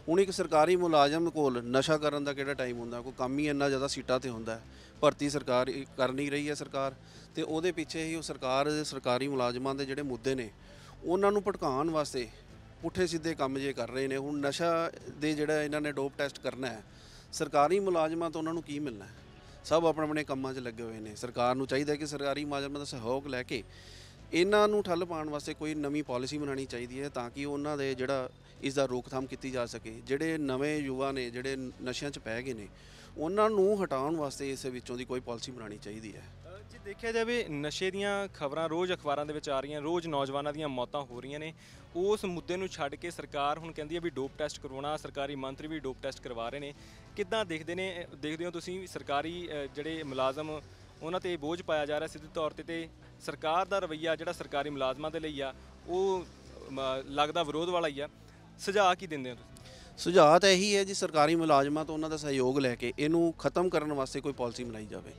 ਹੁਣ ਇੱਕ ਸਰਕਾਰੀ ਮੁਲਾਜ਼ਮ ਕੋਲ ਨਸ਼ਾ ਕਰਨ ਦਾ ਕਿਹੜਾ ਟਾਈਮ ਹੁੰਦਾ ਕੋਈ ਕੰਮ ਹੀ ਇੰਨਾ ਜ਼ਿਆਦਾ ਸੀਟਾਂ ਤੇ ਹੁੰਦਾ ਭਰਤੀ ਸਰਕਾਰ ਕਰ ਨਹੀਂ ਰਹੀ ਹੈ ਸਰਕਾਰ ਤੇ ਉਹਦੇ ਪਿੱਛੇ ਹੀ ਉਹ ਸਰਕਾਰ ਦੇ ਸਰਕਾਰੀ ਮੁਲਾਜ਼ਮਾਂ ਦੇ ਜਿਹੜੇ ਮੁੱਦੇ ਨੇ ਉਹਨਾਂ ਨੂੰ ਭਟਕਾਉਣ ਵਾਸਤੇ ਪੁੱਠੇ ਸਿੱਧੇ ਕੰਮ ਜੇ ਕਰ ਰਹੇ ਨੇ ਹੁਣ ਨਸ਼ਾ ਦੇ ਜਿਹੜਾ ਇਹਨਾਂ ਨੇ ਡੋਪ ਟੈਸਟ ਕਰਨਾ ਹੈ ਸਰਕਾਰੀ ਮੁਲਾਜ਼ਮਾਂ ਤੋਂ ਉਹਨਾਂ ਨੂੰ ਕੀ ਮਿਲਣਾ ਸਭ ਆਪਣੇ ਆਪਣੇ ਕੰਮਾਂ 'ਚ ਲੱਗੇ ਹੋਏ ਨੇ ਸਰਕਾਰ ਨੂੰ ਚਾਹੀਦਾ ਕਿ ਸਰਕਾਰੀ ਮੁਲਾਜ਼ਮਾਂ ਦਾ ਸਹਿਯੋਗ ਲੈ ਕੇ ਇਹਨਾਂ ਨੂੰ ਠੱਲ ਪਾਉਣ ਵਾਸਤੇ ਕੋਈ ਨਵੀਂ ਪਾਲਿਸੀ ਬਣਾਉਣੀ ਚਾਹੀਦੀ ਹੈ ਤਾਂ ਕਿ ਉਹਨਾਂ ਦੇ ਜਿਹੜਾ ਇਸ ਦਾ ਰੋਕਥਾਮ ਕੀਤੀ ਜਾ ਸਕੇ ਜਿਹੜੇ ਨਵੇਂ ਯੁਵਾ ਨੇ ਜਿਹੜੇ ਨਸ਼ਿਆਂ 'ਚ ਪੈ ਗਏ ਨੇ ਉਹਨਾਂ ਨੂੰ ਹਟਾਉਣ ਵਾਸਤੇ ਇਸ ਵਿੱਚੋਂ ਦੀ ਕੋਈ ਪਾਲਿਸੀ ਬਣਾਉਣੀ ਚਾਹੀਦੀ ਹੈ ਜੇ ਦੇਖਿਆ ਜਾਵੇ ਨਸ਼ੇ ਦੀਆਂ ਖਬਰਾਂ ਰੋਜ਼ ਅਖਬਾਰਾਂ ਦੇ ਵਿੱਚ ਆ ਰਹੀਆਂ ਰੋਜ਼ ਨੌਜਵਾਨਾਂ ਦੀਆਂ ਮੌਤਾਂ ਹੋ ਰਹੀਆਂ ਨੇ ਉਸ ਮੁੱਦੇ ਨੂੰ ਛੱਡ ਕੇ ਸਰਕਾਰ ਹੁਣ ਕਹਿੰਦੀ ਹੈ ਵੀ ਡੋਪ ਟੈਸਟ ਕਰਵਾਉਣਾ ਸਰਕਾਰੀ ਮੰਤਰੀ ਵੀ ਡੋਪ ਟੈਸਟ ਕਰਵਾ ਰਹੇ ਨੇ ਕਿੱਦਾਂ ਦੇਖਦੇ ਨੇ ਦੇਖਦੇ ਹੋ ਤੁਸੀਂ ਸਰਕਾਰੀ ਜਿਹੜੇ ਮੁਲਾਜ਼ਮ ਉਹਨਾਂ ਤੇ ਬੋਝ ਪਾਇਆ ਜਾ ਰਿਹਾ ਸਿੱਧੇ ਤੌਰ ਤੇ ਤੇ ਸਰਕਾਰ ਦਾ ਰਵਈਆ ਜਿਹੜਾ ਸਰਕਾਰੀ ਮੁਲਾਜ਼ਮਾਂ ਦੇ ਲਈ ਆ ਉਹ ਲੱਗਦਾ ਵਿਰੋਧ ਵਾਲਾ ਹੀ ਆ ਸੁਝਾਅ ਕੀ ਦਿੰਦੇ ਹੋ ਤੁਸੀਂ ਸੁਝਾਅ ਤਾਂ ਇਹੀ ਹੈ ਜੀ ਸਰਕਾਰੀ ਮੁਲਾਜ਼ਮਾਂ ਤੋਂ ਉਹਨਾਂ ਦਾ ਸਹਿਯੋਗ ਲੈ ਕੇ ਇਹਨੂੰ ਖਤਮ ਕਰਨ ਵਾਸਤੇ ਕੋਈ ਪਾਲਿਸੀ ਬਣਾਈ ਜਾਵੇ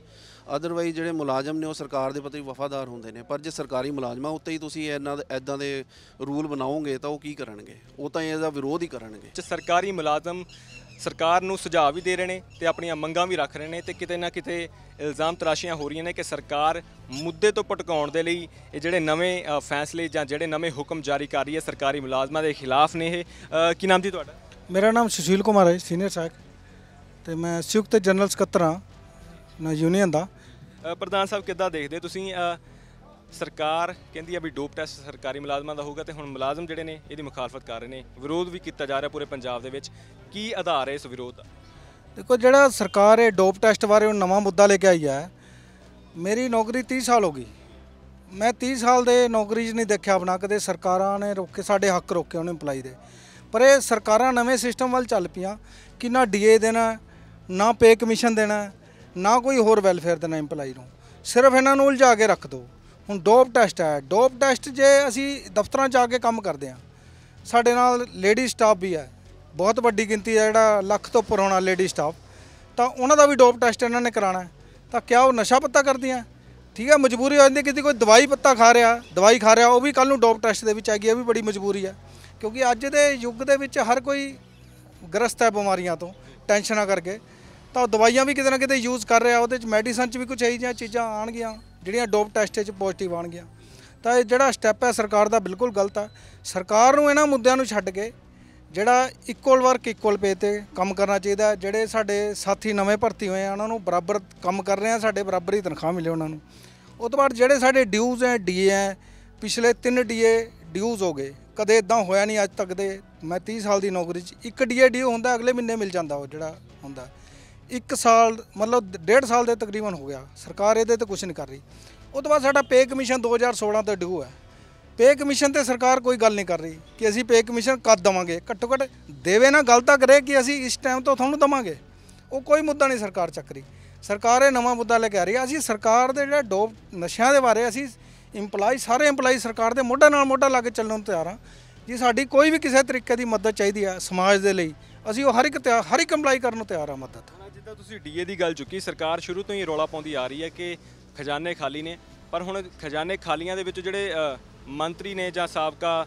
ਅਦਰਵਾਈਜ਼ ਜਿਹੜੇ ਮੁਲਾਜ਼ਮ ਨੇ ਉਹ ਸਰਕਾਰ ਦੇ ਪ੍ਰਤੀ ਵਫਾਦਾਰ ਹੁੰਦੇ ਨੇ ਪਰ ਜੇ ਸਰਕਾਰੀ ਮੁਲਾਜ਼ਮਾਂ ਉੱਤੇ ਹੀ ਤੁਸੀਂ ਇਹਨਾਂ ਦੇ ਐਦਾਂ ਦੇ ਰੂਲ ਬਣਾਓਗੇ ਤਾਂ ਉਹ ਕੀ ਕਰਨਗੇ ਉਹ ਤਾਂ ਇਹਦਾ ਵਿਰੋਧ ਹੀ ਕਰਨਗੇ ਜੇ ਸਰਕਾਰੀ ਮੁਲਾਜ਼ਮ ਸਰਕਾਰ ਨੂੰ ਸੁਝਾਅ ਵੀ ਦੇ ਰਹੇ ਨੇ ਤੇ ਆਪਣੀਆਂ ਮੰਗਾਂ ਵੀ ਰੱਖ ਰਹੇ ਨੇ ਤੇ ਕਿਤੇ ਨਾ ਕਿਤੇ ਇਲਜ਼ਾਮ ਤਰਾਸ਼ੀਆਂ ਹੋ ਰਹੀਆਂ ਨੇ ਕਿ ਸਰਕਾਰ ਮੁੱਦੇ ਤੋਂ ਪਟਕਾਉਣ ਦੇ ਲਈ ਇਹ ਜਿਹੜੇ ਨਵੇਂ ਫੈਸਲੇ ਜਾਂ ਜਿਹੜੇ ਨਵੇਂ ਹੁਕਮ ਜਾਰੀ ਕਰ ਰਹੀ ਹੈ ਸਰਕਾਰੀ ਮੁਲਾਜ਼ਮਾਂ ਦੇ ਖਿਲਾਫ ਨੇ ਇਹ ਕੀ ਨਾਮ ਜੀ ਤੁਹਾਡਾ ਮੇਰਾ ਨਾਮ ਸੁਸ਼ੀਲ ਕੁਮਾਰ ਹੈ ਸੀਨੀਅਰ ਸਾਹਿਬ ਤੇ ਮੈਂ ਸੰਯੁਕਤ ਜਨਰਲ ਸਕੱਤਰ ਹਾਂ ਨਾ ਯੂਨੀਅਨ ਦਾ ਪ੍ਰਧਾਨ ਸਾਹਿਬ ਕਿੱਦਾਂ ਦੇਖਦੇ ਤੁਸੀਂ ਸਰਕਾਰ ਕਹਿੰਦੀ ਆ ਵੀ ਡੋਪ ਟੈਸਟ ਸਰਕਾਰੀ ਮੁਲਾਜ਼ਮਾਂ ਦਾ ਹੋਊਗਾ ਤੇ ਹੁਣ ਮੁਲਾਜ਼ਮ ਜਿਹੜੇ ਨੇ ਇਹਦੀ ਮੁਖਾਲਫਤ ਕਰ ਰਹੇ ਨੇ ਵਿਰੋਧ ਵੀ ਕੀਤਾ ਜਾ ਰਿਹਾ ਪੂਰੇ ਪੰਜਾਬ ਦੇ ਵਿੱਚ ਕੀ ਆਧਾਰ ਹੈ ਇਸ ਵਿਰੋਧ ਦਾ ਦੇਖੋ ਜਿਹੜਾ ਸਰਕਾਰ ਇਹ ਡੋਪ ਟੈਸਟ ਬਾਰੇ ਉਹ ਨਵਾਂ ਮੁੱਦਾ ਲੈ ਕੇ ਆਈ ਹੈ ਮੇਰੀ ਨੌਕਰੀ 30 ਸਾਲ ਹੋ ਗਈ ਮੈਂ 30 ਸਾਲ ਦੇ ਨੌਕਰੀ 'ਚ ਨਹੀਂ ਦੇਖਿਆ ਆਪਣਾ ਕਦੇ ਸਰਕਾਰਾਂ ਨੇ ਰੋਕੇ ਸਾਡੇ ਹੱਕ ਰੋਕੇ ਉਹਨੇ EMPLOYE ਦੇ ਪਰ ਇਹ ਸਰਕਾਰਾਂ ਨਵੇਂ ਸਿਸਟਮ ਵੱਲ ਚੱਲ ਪਈਆਂ ਕਿ ਨਾ ਡੀਏ ਦੇਣਾ ਨਾ ਪੇ ਕਮਿਸ਼ਨ ਦੇਣਾ ਨਾ ਕੋਈ ਹੋਰ ਵੈਲਫੇਅਰ ਦੇਣਾ EMPLOYEE ਨੂੰ ਸਿਰਫ ਇਹਨਾਂ ਨੂੰ ਉਲਝਾ ਕੇ ਰੱਖ ਦੋ ਹੁਣ ਡੋਪ ਟੈਸਟ ਹੈ ਡੋਪ ਟੈਸਟ ਜੇ ਅਸੀਂ ਦਫ਼ਤਰਾਂ 'ਚ ਆ ਕੇ ਕੰਮ ਕਰਦੇ ਆ ਸਾਡੇ ਨਾਲ ਲੇਡੀ ਸਟਾਫ ਵੀ ਹੈ ਬਹੁਤ ਵੱਡੀ ਗਿਣਤੀ ਹੈ ਜਿਹੜਾ ਲੱਖ ਤੋਂ ਉੱਪਰ ਹੋਣਾ ਲੇਡੀ ਸਟਾਫ ਤਾਂ ਉਹਨਾਂ ਦਾ ਵੀ ਡੋਪ ਟੈਸਟ ਇਹਨਾਂ ਨੇ ਕਰਾਣਾ ਤਾਂ ਕਿਆ ਉਹ ਨਸ਼ਾ ਪੱਤਾ ਕਰਦੀਆਂ ਠੀਕ ਹੈ ਮਜਬੂਰੀ ਹੋ ਜਾਂਦੀ ਕਿਤੇ ਕੋਈ ਦਵਾਈ ਪੱਤਾ ਖਾ ਰਿਹਾ ਦਵਾਈ ਖਾ ਰਿਹਾ ਉਹ ਵੀ ਕੱਲ ਨੂੰ ਡੋਪ ਟੈਸਟ ਦੇ ਵਿੱਚ ਆ ਗਈ ਇਹ ਵੀ ਬੜੀ ਮਜਬੂਰੀ ਹੈ ਕਿਉਂਕਿ ਅੱਜ ਦੇ ਯੁੱਗ ਦੇ ਵਿੱਚ ਹਰ ਕੋਈ ਗ੍ਰਸਤ ਹੈ ਬਿਮਾਰੀਆਂ ਤੋਂ ਟੈਨਸ਼ਨਾਂ ਕਰਕੇ ਤਾਂ ਦਵਾਈਆਂ ਵੀ ਕਿਤੇ ਨਾ ਕਿਤੇ ਯੂਜ਼ ਕਰ ਰਿਹਾ ਉਹਦੇ ਚ ਮੈਡੀਸਨ ਚ ਵੀ ਕੁਝ ਇਹੀ ਜਿਹੀਆਂ ਚੀਜ਼ਾਂ ਆਣਗੀਆਂ ਜਿਹੜੀਆਂ ਡੋਪ ਟੈਸਟ ਚ ਪੋਜ਼ਿਟਿਵ ਆਣਗੀਆਂ ਤਾਂ ਇਹ ਜਿਹੜਾ ਸਟੈਪ ਹੈ ਸਰਕਾਰ ਦਾ ਬਿਲਕੁਲ ਗਲਤ ਹੈ ਸਰਕਾਰ ਨੂੰ ਇਹਨਾਂ ਮੁੱਦਿਆਂ ਨੂੰ ਛੱਡ ਕੇ ਜਿਹੜਾ ਇਕੁਅਲ ਵਰਕ ਇਕੁਅਲ ਪੇ ਤੇ ਕੰਮ ਕਰਨਾ ਚਾਹੀਦਾ ਜਿਹੜੇ ਸਾਡੇ ਸਾਥੀ ਨਵੇਂ ਭਰਤੀ ਹੋਏ ਆ ਉਹਨਾਂ ਨੂੰ ਬਰਾਬਰ ਕੰਮ ਕਰ ਰਹੇ ਆ ਸਾਡੇ ਬਰਾਬਰ ਹੀ ਤਨਖਾਹ ਮਿਲੇ ਉਹਨਾਂ ਨੂੰ ਉਸ ਤੋਂ ਬਾਅਦ ਜਿਹੜੇ ਸਾਡੇ ਡਿਊਜ਼ ਐ ਡੀਏ ਐ ਪਿਛਲੇ 3 ਡੀਏ ਡਿਊਜ਼ ਹੋ ਗਏ ਕਦੇ ਇਦਾਂ ਹੋਇਆ ਨਹੀਂ ਅੱਜ ਤੱਕ ਦੇ ਮੈਂ 30 ਸਾਲ ਦੀ ਨੌਕਰੀ 'ਚ ਇੱਕ ਡੀਏਡੀ ਹੁੰਦਾ ਅਗਲੇ ਮਹੀਨੇ ਮਿਲ ਜਾਂਦਾ ਉਹ ਜਿਹੜਾ ਹੁੰਦਾ ਇੱਕ ਸਾਲ ਮਤਲਬ ਡੇਢ ਸਾਲ ਦੇ ਤਕਰੀਬਨ ਹੋ ਗਿਆ ਸਰਕਾਰ ਇਹਦੇ ਤੇ ਕੁਝ ਨਹੀਂ ਕਰ ਰਹੀ ਉਹ ਤੋਂ ਬਾਅਦ ਸਾਡਾ ਪੇ ਕਮਿਸ਼ਨ 2016 ਤੋਂ ਡਿਊ ਹੈ ਪੇ ਕਮਿਸ਼ਨ ਤੇ ਸਰਕਾਰ ਕੋਈ ਗੱਲ ਨਹੀਂ ਕਰ ਰਹੀ ਕਿ ਅਸੀਂ ਪੇ ਕਮਿਸ਼ਨ ਕੱਦ ਦਵਾਂਗੇ ਘੱਟੋ ਘੱਟ ਦੇਵੇ ਨਾ ਗੱਲ ਤਾਂ ਕਰੇ ਕਿ ਅਸੀਂ ਇਸ ਟਾਈਮ ਤੋਂ ਤੁਹਾਨੂੰ ਦਵਾਂਗੇ ਉਹ ਕੋਈ ਮੁੱਦਾ ਨਹੀਂ ਸਰਕਾਰ ਚੱਕ ਰਹੀ ਸਰਕਾਰ ਇਹ ਨਵਾਂ ਮੁੱਦਾ ਲੈ ਕੇ ਆ ਰਹੀ ਹੈ ਅਸੀਂ ਸਰਕਾਰ ਦੇ ਜਿਹੜਾ ਡੋਪ ਨਸ਼ਿਆਂ ਦੇ ਬਾਰੇ ਅਸੀਂ ਇੰਪਲਾਈ ਸਾਰੇ ਇੰਪਲਾਈ ਸਰਕਾਰ ਦੇ ਮੋਢਾ ਨਾਲ ਮੋਢਾ ਲਾ ਕੇ ਚੱਲਣ ਨੂੰ ਤਿਆਰ ਆ ਜੀ ਸਾਡੀ ਕੋਈ ਵੀ ਕਿਸੇ ਤਰੀਕੇ ਦੀ ਮਦਦ ਚਾਹੀਦੀ ਆ ਸਮਾਜ ਦੇ ਲਈ ਅਸੀਂ ਉਹ ਹਰ ਇੱਕ ਹਰ ਇੱਕ ਇੰਪਲਾਈ ਕਰਨ ਨੂੰ ਤਿਆਰ ਆ ਮਦਦ ਜਿੱਦਾਂ ਤੁਸੀਂ ਡੀਏ ਦੀ ਗੱਲ ਚੁੱਕੀ ਸਰਕਾਰ ਸ਼ੁਰੂ ਤੋਂ ਹੀ ਰੋਲਾ ਪਾਉਂਦੀ ਆ ਰਹੀ ਹੈ ਕਿ ਖਜ਼ਾਨੇ ਖਾਲੀ ਨੇ ਪਰ ਹੁਣ ਖਜ਼ਾਨੇ ਖਾਲੀਆਂ ਦੇ ਵਿੱਚ ਜਿਹੜੇ ਮੰਤਰੀ ਨੇ ਜਾਂ ਸਾਬਕਾ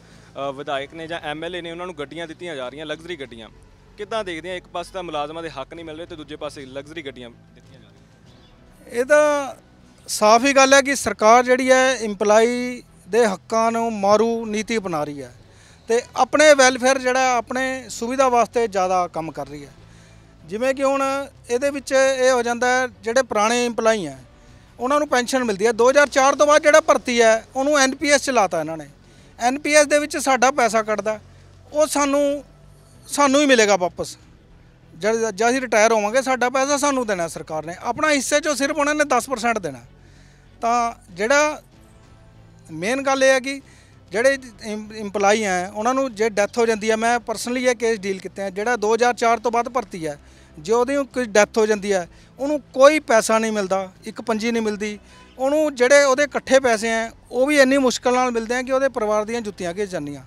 ਵਿਧਾਇਕ ਨੇ ਜਾਂ ਐਮਐਲਏ ਨੇ ਉਹਨਾਂ ਨੂੰ ਗੱਡੀਆਂ ਦਿੱਤੀਆਂ ਜਾ ਰਹੀਆਂ ਲਗਜ਼ਰੀ ਗੱਡੀਆਂ ਕਿੱਦਾਂ ਦੇਖਦੇ ਆ ਇੱਕ ਪਾਸੇ ਤਾਂ ਮੁਲਾਜ਼ਮਾਂ ਦੇ ਹੱਕ ਨਹੀਂ ਮਿਲ ਰਹੇ ਤੇ ਦੂਜੇ ਪਾਸੇ ਲਗਜ਼ਰੀ ਗੱਡੀਆਂ ਦਿੱਤੀਆਂ ਜਾ ਰਹੀਆਂ ਇਹ ਤਾਂ ਸਾਫ਼ ਹੀ ਗੱਲ ਹੈ ਕਿ ਸਰਕਾਰ ਜਿਹੜੀ ਹੈ EMPLOYE ਦੇ ਹੱਕਾਂ ਨੂੰ ਮਾਰੂ ਨੀਤੀ ਅਪਣਾ ਰਹੀ ਹੈ ਤੇ ਆਪਣੇ ਵੈਲਫੇਅਰ ਜਿਹੜਾ ਆਪਣੇ ਸੁਵਿਧਾ ਵਾਸਤੇ ਜ਼ਿਆਦਾ ਕੰਮ ਕਰ ਰਹੀ ਹੈ ਜਿਵੇਂ ਕਿ ਹੁਣ ਇਹਦੇ ਵਿੱਚ ਇਹ ਹੋ ਜਾਂਦਾ ਜਿਹੜੇ ਪੁਰਾਣੇ EMPLOYE ਹੈ ਉਹਨਾਂ ਨੂੰ ਪੈਨਸ਼ਨ ਮਿਲਦੀ ਹੈ 2004 ਤੋਂ ਬਾਅਦ ਜਿਹੜਾ ਭਰਤੀ ਹੈ ਉਹਨੂੰ ਐਨਪੀਐਸ ਲਾਤਾ ਇਹਨਾਂ ਨੇ ਐਨਪੀਐਸ ਦੇ ਵਿੱਚ ਸਾਡਾ ਪੈਸਾ ਕੱਢਦਾ ਉਹ ਸਾਨੂੰ ਸਾਨੂੰ ਹੀ ਮਿਲੇਗਾ ਵਾਪਸ ਜਦ ਜਦ ਅਸੀਂ ਰਿਟਾਇਰ ਹੋਵਾਂਗੇ ਸਾਡਾ ਪੈਸਾ ਸਾਨੂੰ ਦੇਣਾ ਸਰਕਾਰ ਨੇ ਆਪਣਾ ਹਿੱਸੇ ਚੋਂ ਸਿਰਫ ਉਹਨਾਂ ਨੇ 10% ਦੇਣਾ ਤਾਂ ਜਿਹੜਾ ਮੇਨ ਗੱਲ ਇਹ ਹੈ ਕਿ ਜਿਹੜੇ ਇੰਪਲਾਈ ਆ ਉਹਨਾਂ ਨੂੰ ਜੇ ਡੈਥ ਹੋ ਜਾਂਦੀ ਹੈ ਮੈਂ ਪਰਸਨਲੀ ਇਹ ਕੇਸ ਡੀਲ ਕੀਤੇ ਆ ਜਿਹੜਾ 2004 ਤੋਂ ਬਾਅਦ ਭਰਤੀ ਹੈ ਜੇ ਉਹਦੀ ਕੋਈ ਡੈਥ ਹੋ ਜਾਂਦੀ ਹੈ ਉਹਨੂੰ ਕੋਈ ਪੈਸਾ ਨਹੀਂ ਮਿਲਦਾ ਇੱਕ ਪੰਜੀ ਨਹੀਂ ਮਿਲਦੀ ਉਹਨੂੰ ਜਿਹੜੇ ਉਹਦੇ ਇਕੱਠੇ ਪੈਸੇ ਆ ਉਹ ਵੀ ਇੰਨੀ ਮੁਸ਼ਕਲ ਨਾਲ ਮਿਲਦੇ ਆ ਕਿ ਉਹਦੇ ਪਰਿਵਾਰ ਦੀਆਂ ਜੁੱਤੀਆਂ ਕੇ ਜਾਂਦੀਆਂ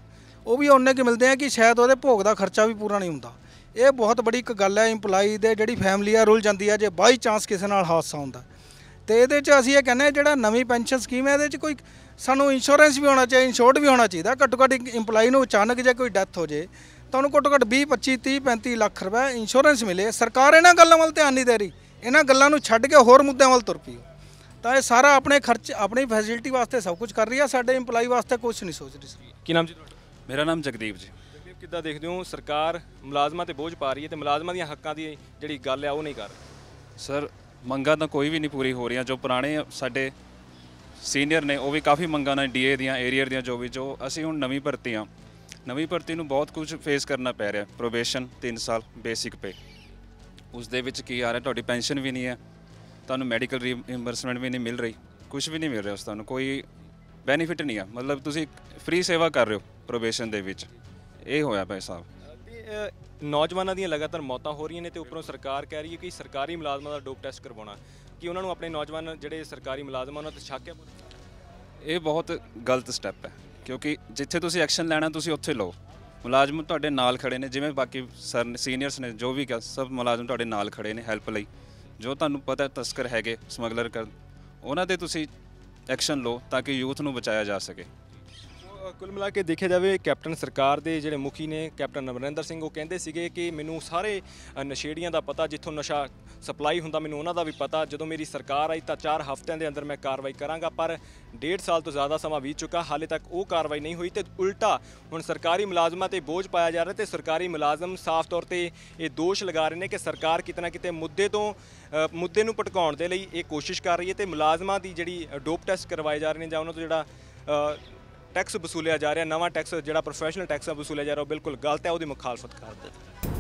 ਉਹ ਵੀ ਉਹਨੇ ਕਿ ਮਿਲਦੇ ਆ ਕਿ ਸ਼ਾਇਦ ਉਹਦੇ ਭੋਗ ਦਾ ਖਰਚਾ ਵੀ ਪੂਰਾ ਨਹੀਂ ਹੁੰਦਾ ਇਹ ਬਹੁਤ ਬੜੀ ਇੱਕ ਗੱਲ ਹੈ EMPLOYEE ਦੇ ਜਿਹੜੀ ਫੈਮਲੀ ਆ ਰੁਲ ਜਾਂਦੀ ਆ ਜੇ ਬਾਈ ਚਾਂਸ ਕਿਸੇ ਨਾਲ ਹਾਦਸਾ ਹੁੰਦਾ ਤੇ ਇਹਦੇ 'ਚ ਅਸੀਂ ਇਹ ਕਹਿੰਦੇ ਜਿਹੜਾ ਨਵੀਂ ਪੈਨਸ਼ਨ ਸਕੀਮ ਹੈ ਇਹਦੇ 'ਚ ਕੋਈ ਸਾਨੂੰ ਇੰਸ਼ੋਰੈਂਸ ਵੀ ਹੋਣਾ ਚਾਹੀਦਾ ਇਨਸ਼ੋਰਡ ਵੀ ਹੋਣਾ ਚਾਹੀਦਾ ਘੱਟੋ ਘੱਟ EMPLOYEE ਨੂੰ ਅਚਾਨਕ ਜੇ ਕੋਈ ਡੈਥ ਹੋ ਜੇ ਤਾਂ ਉਹਨੂੰ ਘੱਟੋ ਘੱਟ 20 25 30 35 ਲੱਖ ਰੁਪਏ ਇੰਸ਼ੋਰੈਂਸ ਮਿਲੇ ਸਰਕਾਰ ਇਹਨਾਂ ਗੱਲਾਂ ਵੱਲ ਧਿਆਨ ਨਹੀਂ ਦੇ ਰਹੀ ਇਹਨਾਂ ਗੱਲਾਂ ਨੂੰ ਛੱਡ ਕੇ ਹੋਰ ਮੁੱਦਿਆਂ ਵੱਲ ਤੁਰ ਪਈ ਤਾਂ ਇਹ ਸਾਰਾ ਆਪਣੇ ਖਰਚ ਆਪਣੀ ਫੈਸਿਲਿਟੀ ਵਾਸਤੇ ਸਭ ਕੁਝ ਕਰ ਰਹੀ ਆ ਸਾਡੇ EMPLOYEE ਵਾਸਤੇ ਕੁਝ ਨਹੀਂ ਸੋਚ ਰਹੀ ਸਰ ਕੀ ਨਾਮ ਜੀ ਤੁਹਾਡਾ ਮੇਰਾ ਨਾਮ ਜਗਦੀਪ ਜੀ ਕਿੱਦਾਂ ਦੇਖਦੇ ਹੋ ਸਰਕਾਰ ਮੁਲਾਜ਼ਮਾਂ ਤੇ ਬੋਝ ਪਾ ਰਹੀ ਹੈ ਤੇ ਮੁਲਾਜ਼ਮਾਂ ਦੀਆਂ ਹੱਕਾਂ ਦੀ ਜਿਹੜੀ ਗੱਲ ਆ ਉਹ ਨਹੀਂ ਕਰ ਸਰ ਮੰਗਾਂ ਤਾਂ ਕੋਈ ਵੀ ਨਹੀਂ ਪੂਰੀ ਹੋ ਰਹੀਆਂ ਜੋ ਪੁਰਾਣੇ ਸਾਡੇ ਸੀਨੀਅਰ ਨੇ ਉਹ ਵੀ ਕਾਫੀ ਮੰਗਾਂ ਨੇ ਡੀਏ ਦੀਆਂ ਏਰੀਅਰ ਦੀਆਂ ਜੋ ਵੀ ਜੋ ਅਸੀਂ ਹੁਣ ਨਵੀਂ ਭਰਤੀ ਆ ਨਵੀਂ ਭਰਤੀ ਨੂੰ ਬਹੁਤ ਕੁਝ ਫੇਸ ਕਰਨਾ ਪੈ ਰਿਹਾ ਪ੍ਰੋਬੇਸ਼ਨ 3 ਸਾਲ ਬੇਸਿਕ ਪੇ ਉਸ ਦੇ ਵਿੱਚ ਕੀ ਆ ਰਿਹਾ ਤੁਹਾਡੀ ਪੈਨਸ਼ਨ ਵੀ ਨਹੀਂ ਹੈ ਤੁਹਾਨੂੰ ਮੈਡੀਕਲ ਰੀਇੰਬਰਸਮੈਂਟ ਵੀ ਨਹੀਂ ਮਿਲ ਰਹੀ ਕੁਝ ਵੀ ਨਹੀਂ ਮਿਲ ਰਿਹਾ ਉਸ ਤੁਹਾਨੂੰ ਕੋਈ ਬੈਨੀਫਿਟ ਨਹੀਂ ਆ ਮਤਲਬ ਤੁਸੀਂ ਫ੍ਰੀ ਸੇਵਾ ਕਰ ਰਹੇ ਹੋ ਪ੍ਰੋਬੇਸ਼ਨ ਦੇ ਵਿੱਚ ਇਹ ਹੋਇਆ ਭਾਈ ਸਾਹਿਬ ਤੇ ਨੌਜਵਾਨਾਂ ਦੀਆਂ ਲਗਾਤਾਰ ਮੌਤਾਂ ਹੋ ਰਹੀਆਂ ਨੇ ਤੇ ਉੱਪਰੋਂ ਸਰਕਾਰ ਕਹਿ ਰਹੀ ਹੈ ਕਿ ਸਰਕਾਰੀ ਮੁਲਾਜ਼ਮਾਂ ਦਾ ਡੋਪ ਟੈਸਟ ਕਰਵਾਉਣਾ ਕਿ ਉਹਨਾਂ ਨੂੰ ਆਪਣੇ ਨੌਜਵਾਨ ਜਿਹੜੇ ਸਰਕਾਰੀ ਮੁਲਾਜ਼ਮ ਉਹਨਾਂ ਤੇ ਸ਼ੱਕ ਹੈ ਇਹ ਬਹੁਤ ਗਲਤ ਸਟੈਪ ਹੈ ਕਿਉਂਕਿ ਜਿੱਥੇ ਤੁਸੀਂ ਐਕਸ਼ਨ ਲੈਣਾ ਤੁਸੀਂ ਉੱਥੇ ਲਓ ਮੁਲਾਜ਼ਮ ਤੁਹਾਡੇ ਨਾਲ ਖੜੇ ਨੇ ਜਿਵੇਂ ਬਾਕੀ ਸਰ ਸੀਨੀਅਰਸ ਨੇ ਜੋ ਵੀ ਸਭ ਮੁਲਾਜ਼ਮ ਤੁਹਾਡੇ ਨਾਲ ਖੜੇ ਨੇ ਹੈਲਪ ਲਈ ਜੋ ਤੁਹਾਨੂੰ ਪਤਾ ਤਸਕਰ ਹੈਗੇ ਸਮਗਲਰ ਕਰ ਉਹਨਾਂ ਤੇ ਤੁਸੀਂ ਐਕਸ਼ਨ ਲਓ ਤਾਂ ਕਿ ਯੂਥ ਨੂੰ ਬਚਾਇਆ ਜਾ ਸਕੇ ਕੁੱਲ ਮਿਲਾ ਕੇ ਦੇਖਿਆ ਜਾਵੇ ਕੈਪਟਨ ਸਰਕਾਰ ਦੇ ਜਿਹੜੇ ਮੁਖੀ ਨੇ ਕੈਪਟਨ ਨਵਰਿੰਦਰ ਸਿੰਘ ਉਹ ਕਹਿੰਦੇ ਸੀਗੇ ਕਿ ਮੈਨੂੰ ਸਾਰੇ ਨਸ਼ੇੜੀਆਂ ਦਾ ਪਤਾ ਜਿੱਥੋਂ ਨਸ਼ਾ ਸਪਲਾਈ ਹੁੰਦਾ ਮੈਨੂੰ ਉਹਨਾਂ ਦਾ ਵੀ ਪਤਾ ਜਦੋਂ ਮੇਰੀ ਸਰਕਾਰ ਆਈ ਤਾਂ 4 ਹਫ਼ਤਿਆਂ ਦੇ ਅੰਦਰ ਮੈਂ ਕਾਰਵਾਈ ਕਰਾਂਗਾ ਪਰ 1.5 ਸਾਲ ਤੋਂ ਜ਼ਿਆਦਾ ਸਮਾਂ ਬੀਤ ਚੁੱਕਾ ਹਾਲੇ ਤੱਕ ਉਹ ਕਾਰਵਾਈ ਨਹੀਂ ਹੋਈ ਤੇ ਉਲਟਾ ਹੁਣ ਸਰਕਾਰੀ ਮੁਲਾਜ਼ਮਾਂ ਤੇ ਬੋਝ ਪਾਇਆ ਜਾ ਰਿਹਾ ਤੇ ਸਰਕਾਰੀ ਮੁਲਾਜ਼ਮ ਸਾਫ਼ ਤੌਰ ਤੇ ਇਹ ਦੋਸ਼ ਲਗਾ ਰਹੇ ਨੇ ਕਿ ਸਰਕਾਰ ਕਿਤਨਾ ਕਿਤੇ ਮੁੱਦੇ ਤੋਂ ਮੁੱਦੇ ਨੂੰ ਪਟਕਾਉਣ ਦੇ ਲਈ ਇਹ ਕੋਸ਼ਿਸ਼ ਕਰ ਰਹੀ ਹੈ ਤੇ ਮੁਲਾਜ਼ਮਾਂ ਦੀ ਜਿਹੜੀ ਡੋਪ ਟੈਸਟ ਕਰਵਾਏ ਜਾ ਰਹੇ ਨੇ ਜਾਂ ਉਹਨਾਂ ਤੋਂ ਜਿਹੜਾ ਟੈਕਸ ਵਸੂਲਿਆ ਜਾ ਰਿਹਾ ਨਵਾਂ ਟੈਕਸ ਜਿਹੜਾ ਪ੍ਰੋਫੈਸ਼ਨਲ ਟੈਕਸ ਵਸੂਲਿਆ ਜਾ ਰਿਹਾ ਉਹ ਬਿਲਕੁਲ ਗਲਤ ਹੈ ਉਹਦੀ ਮੁਖਾਲਫਤ ਕਰਦੇ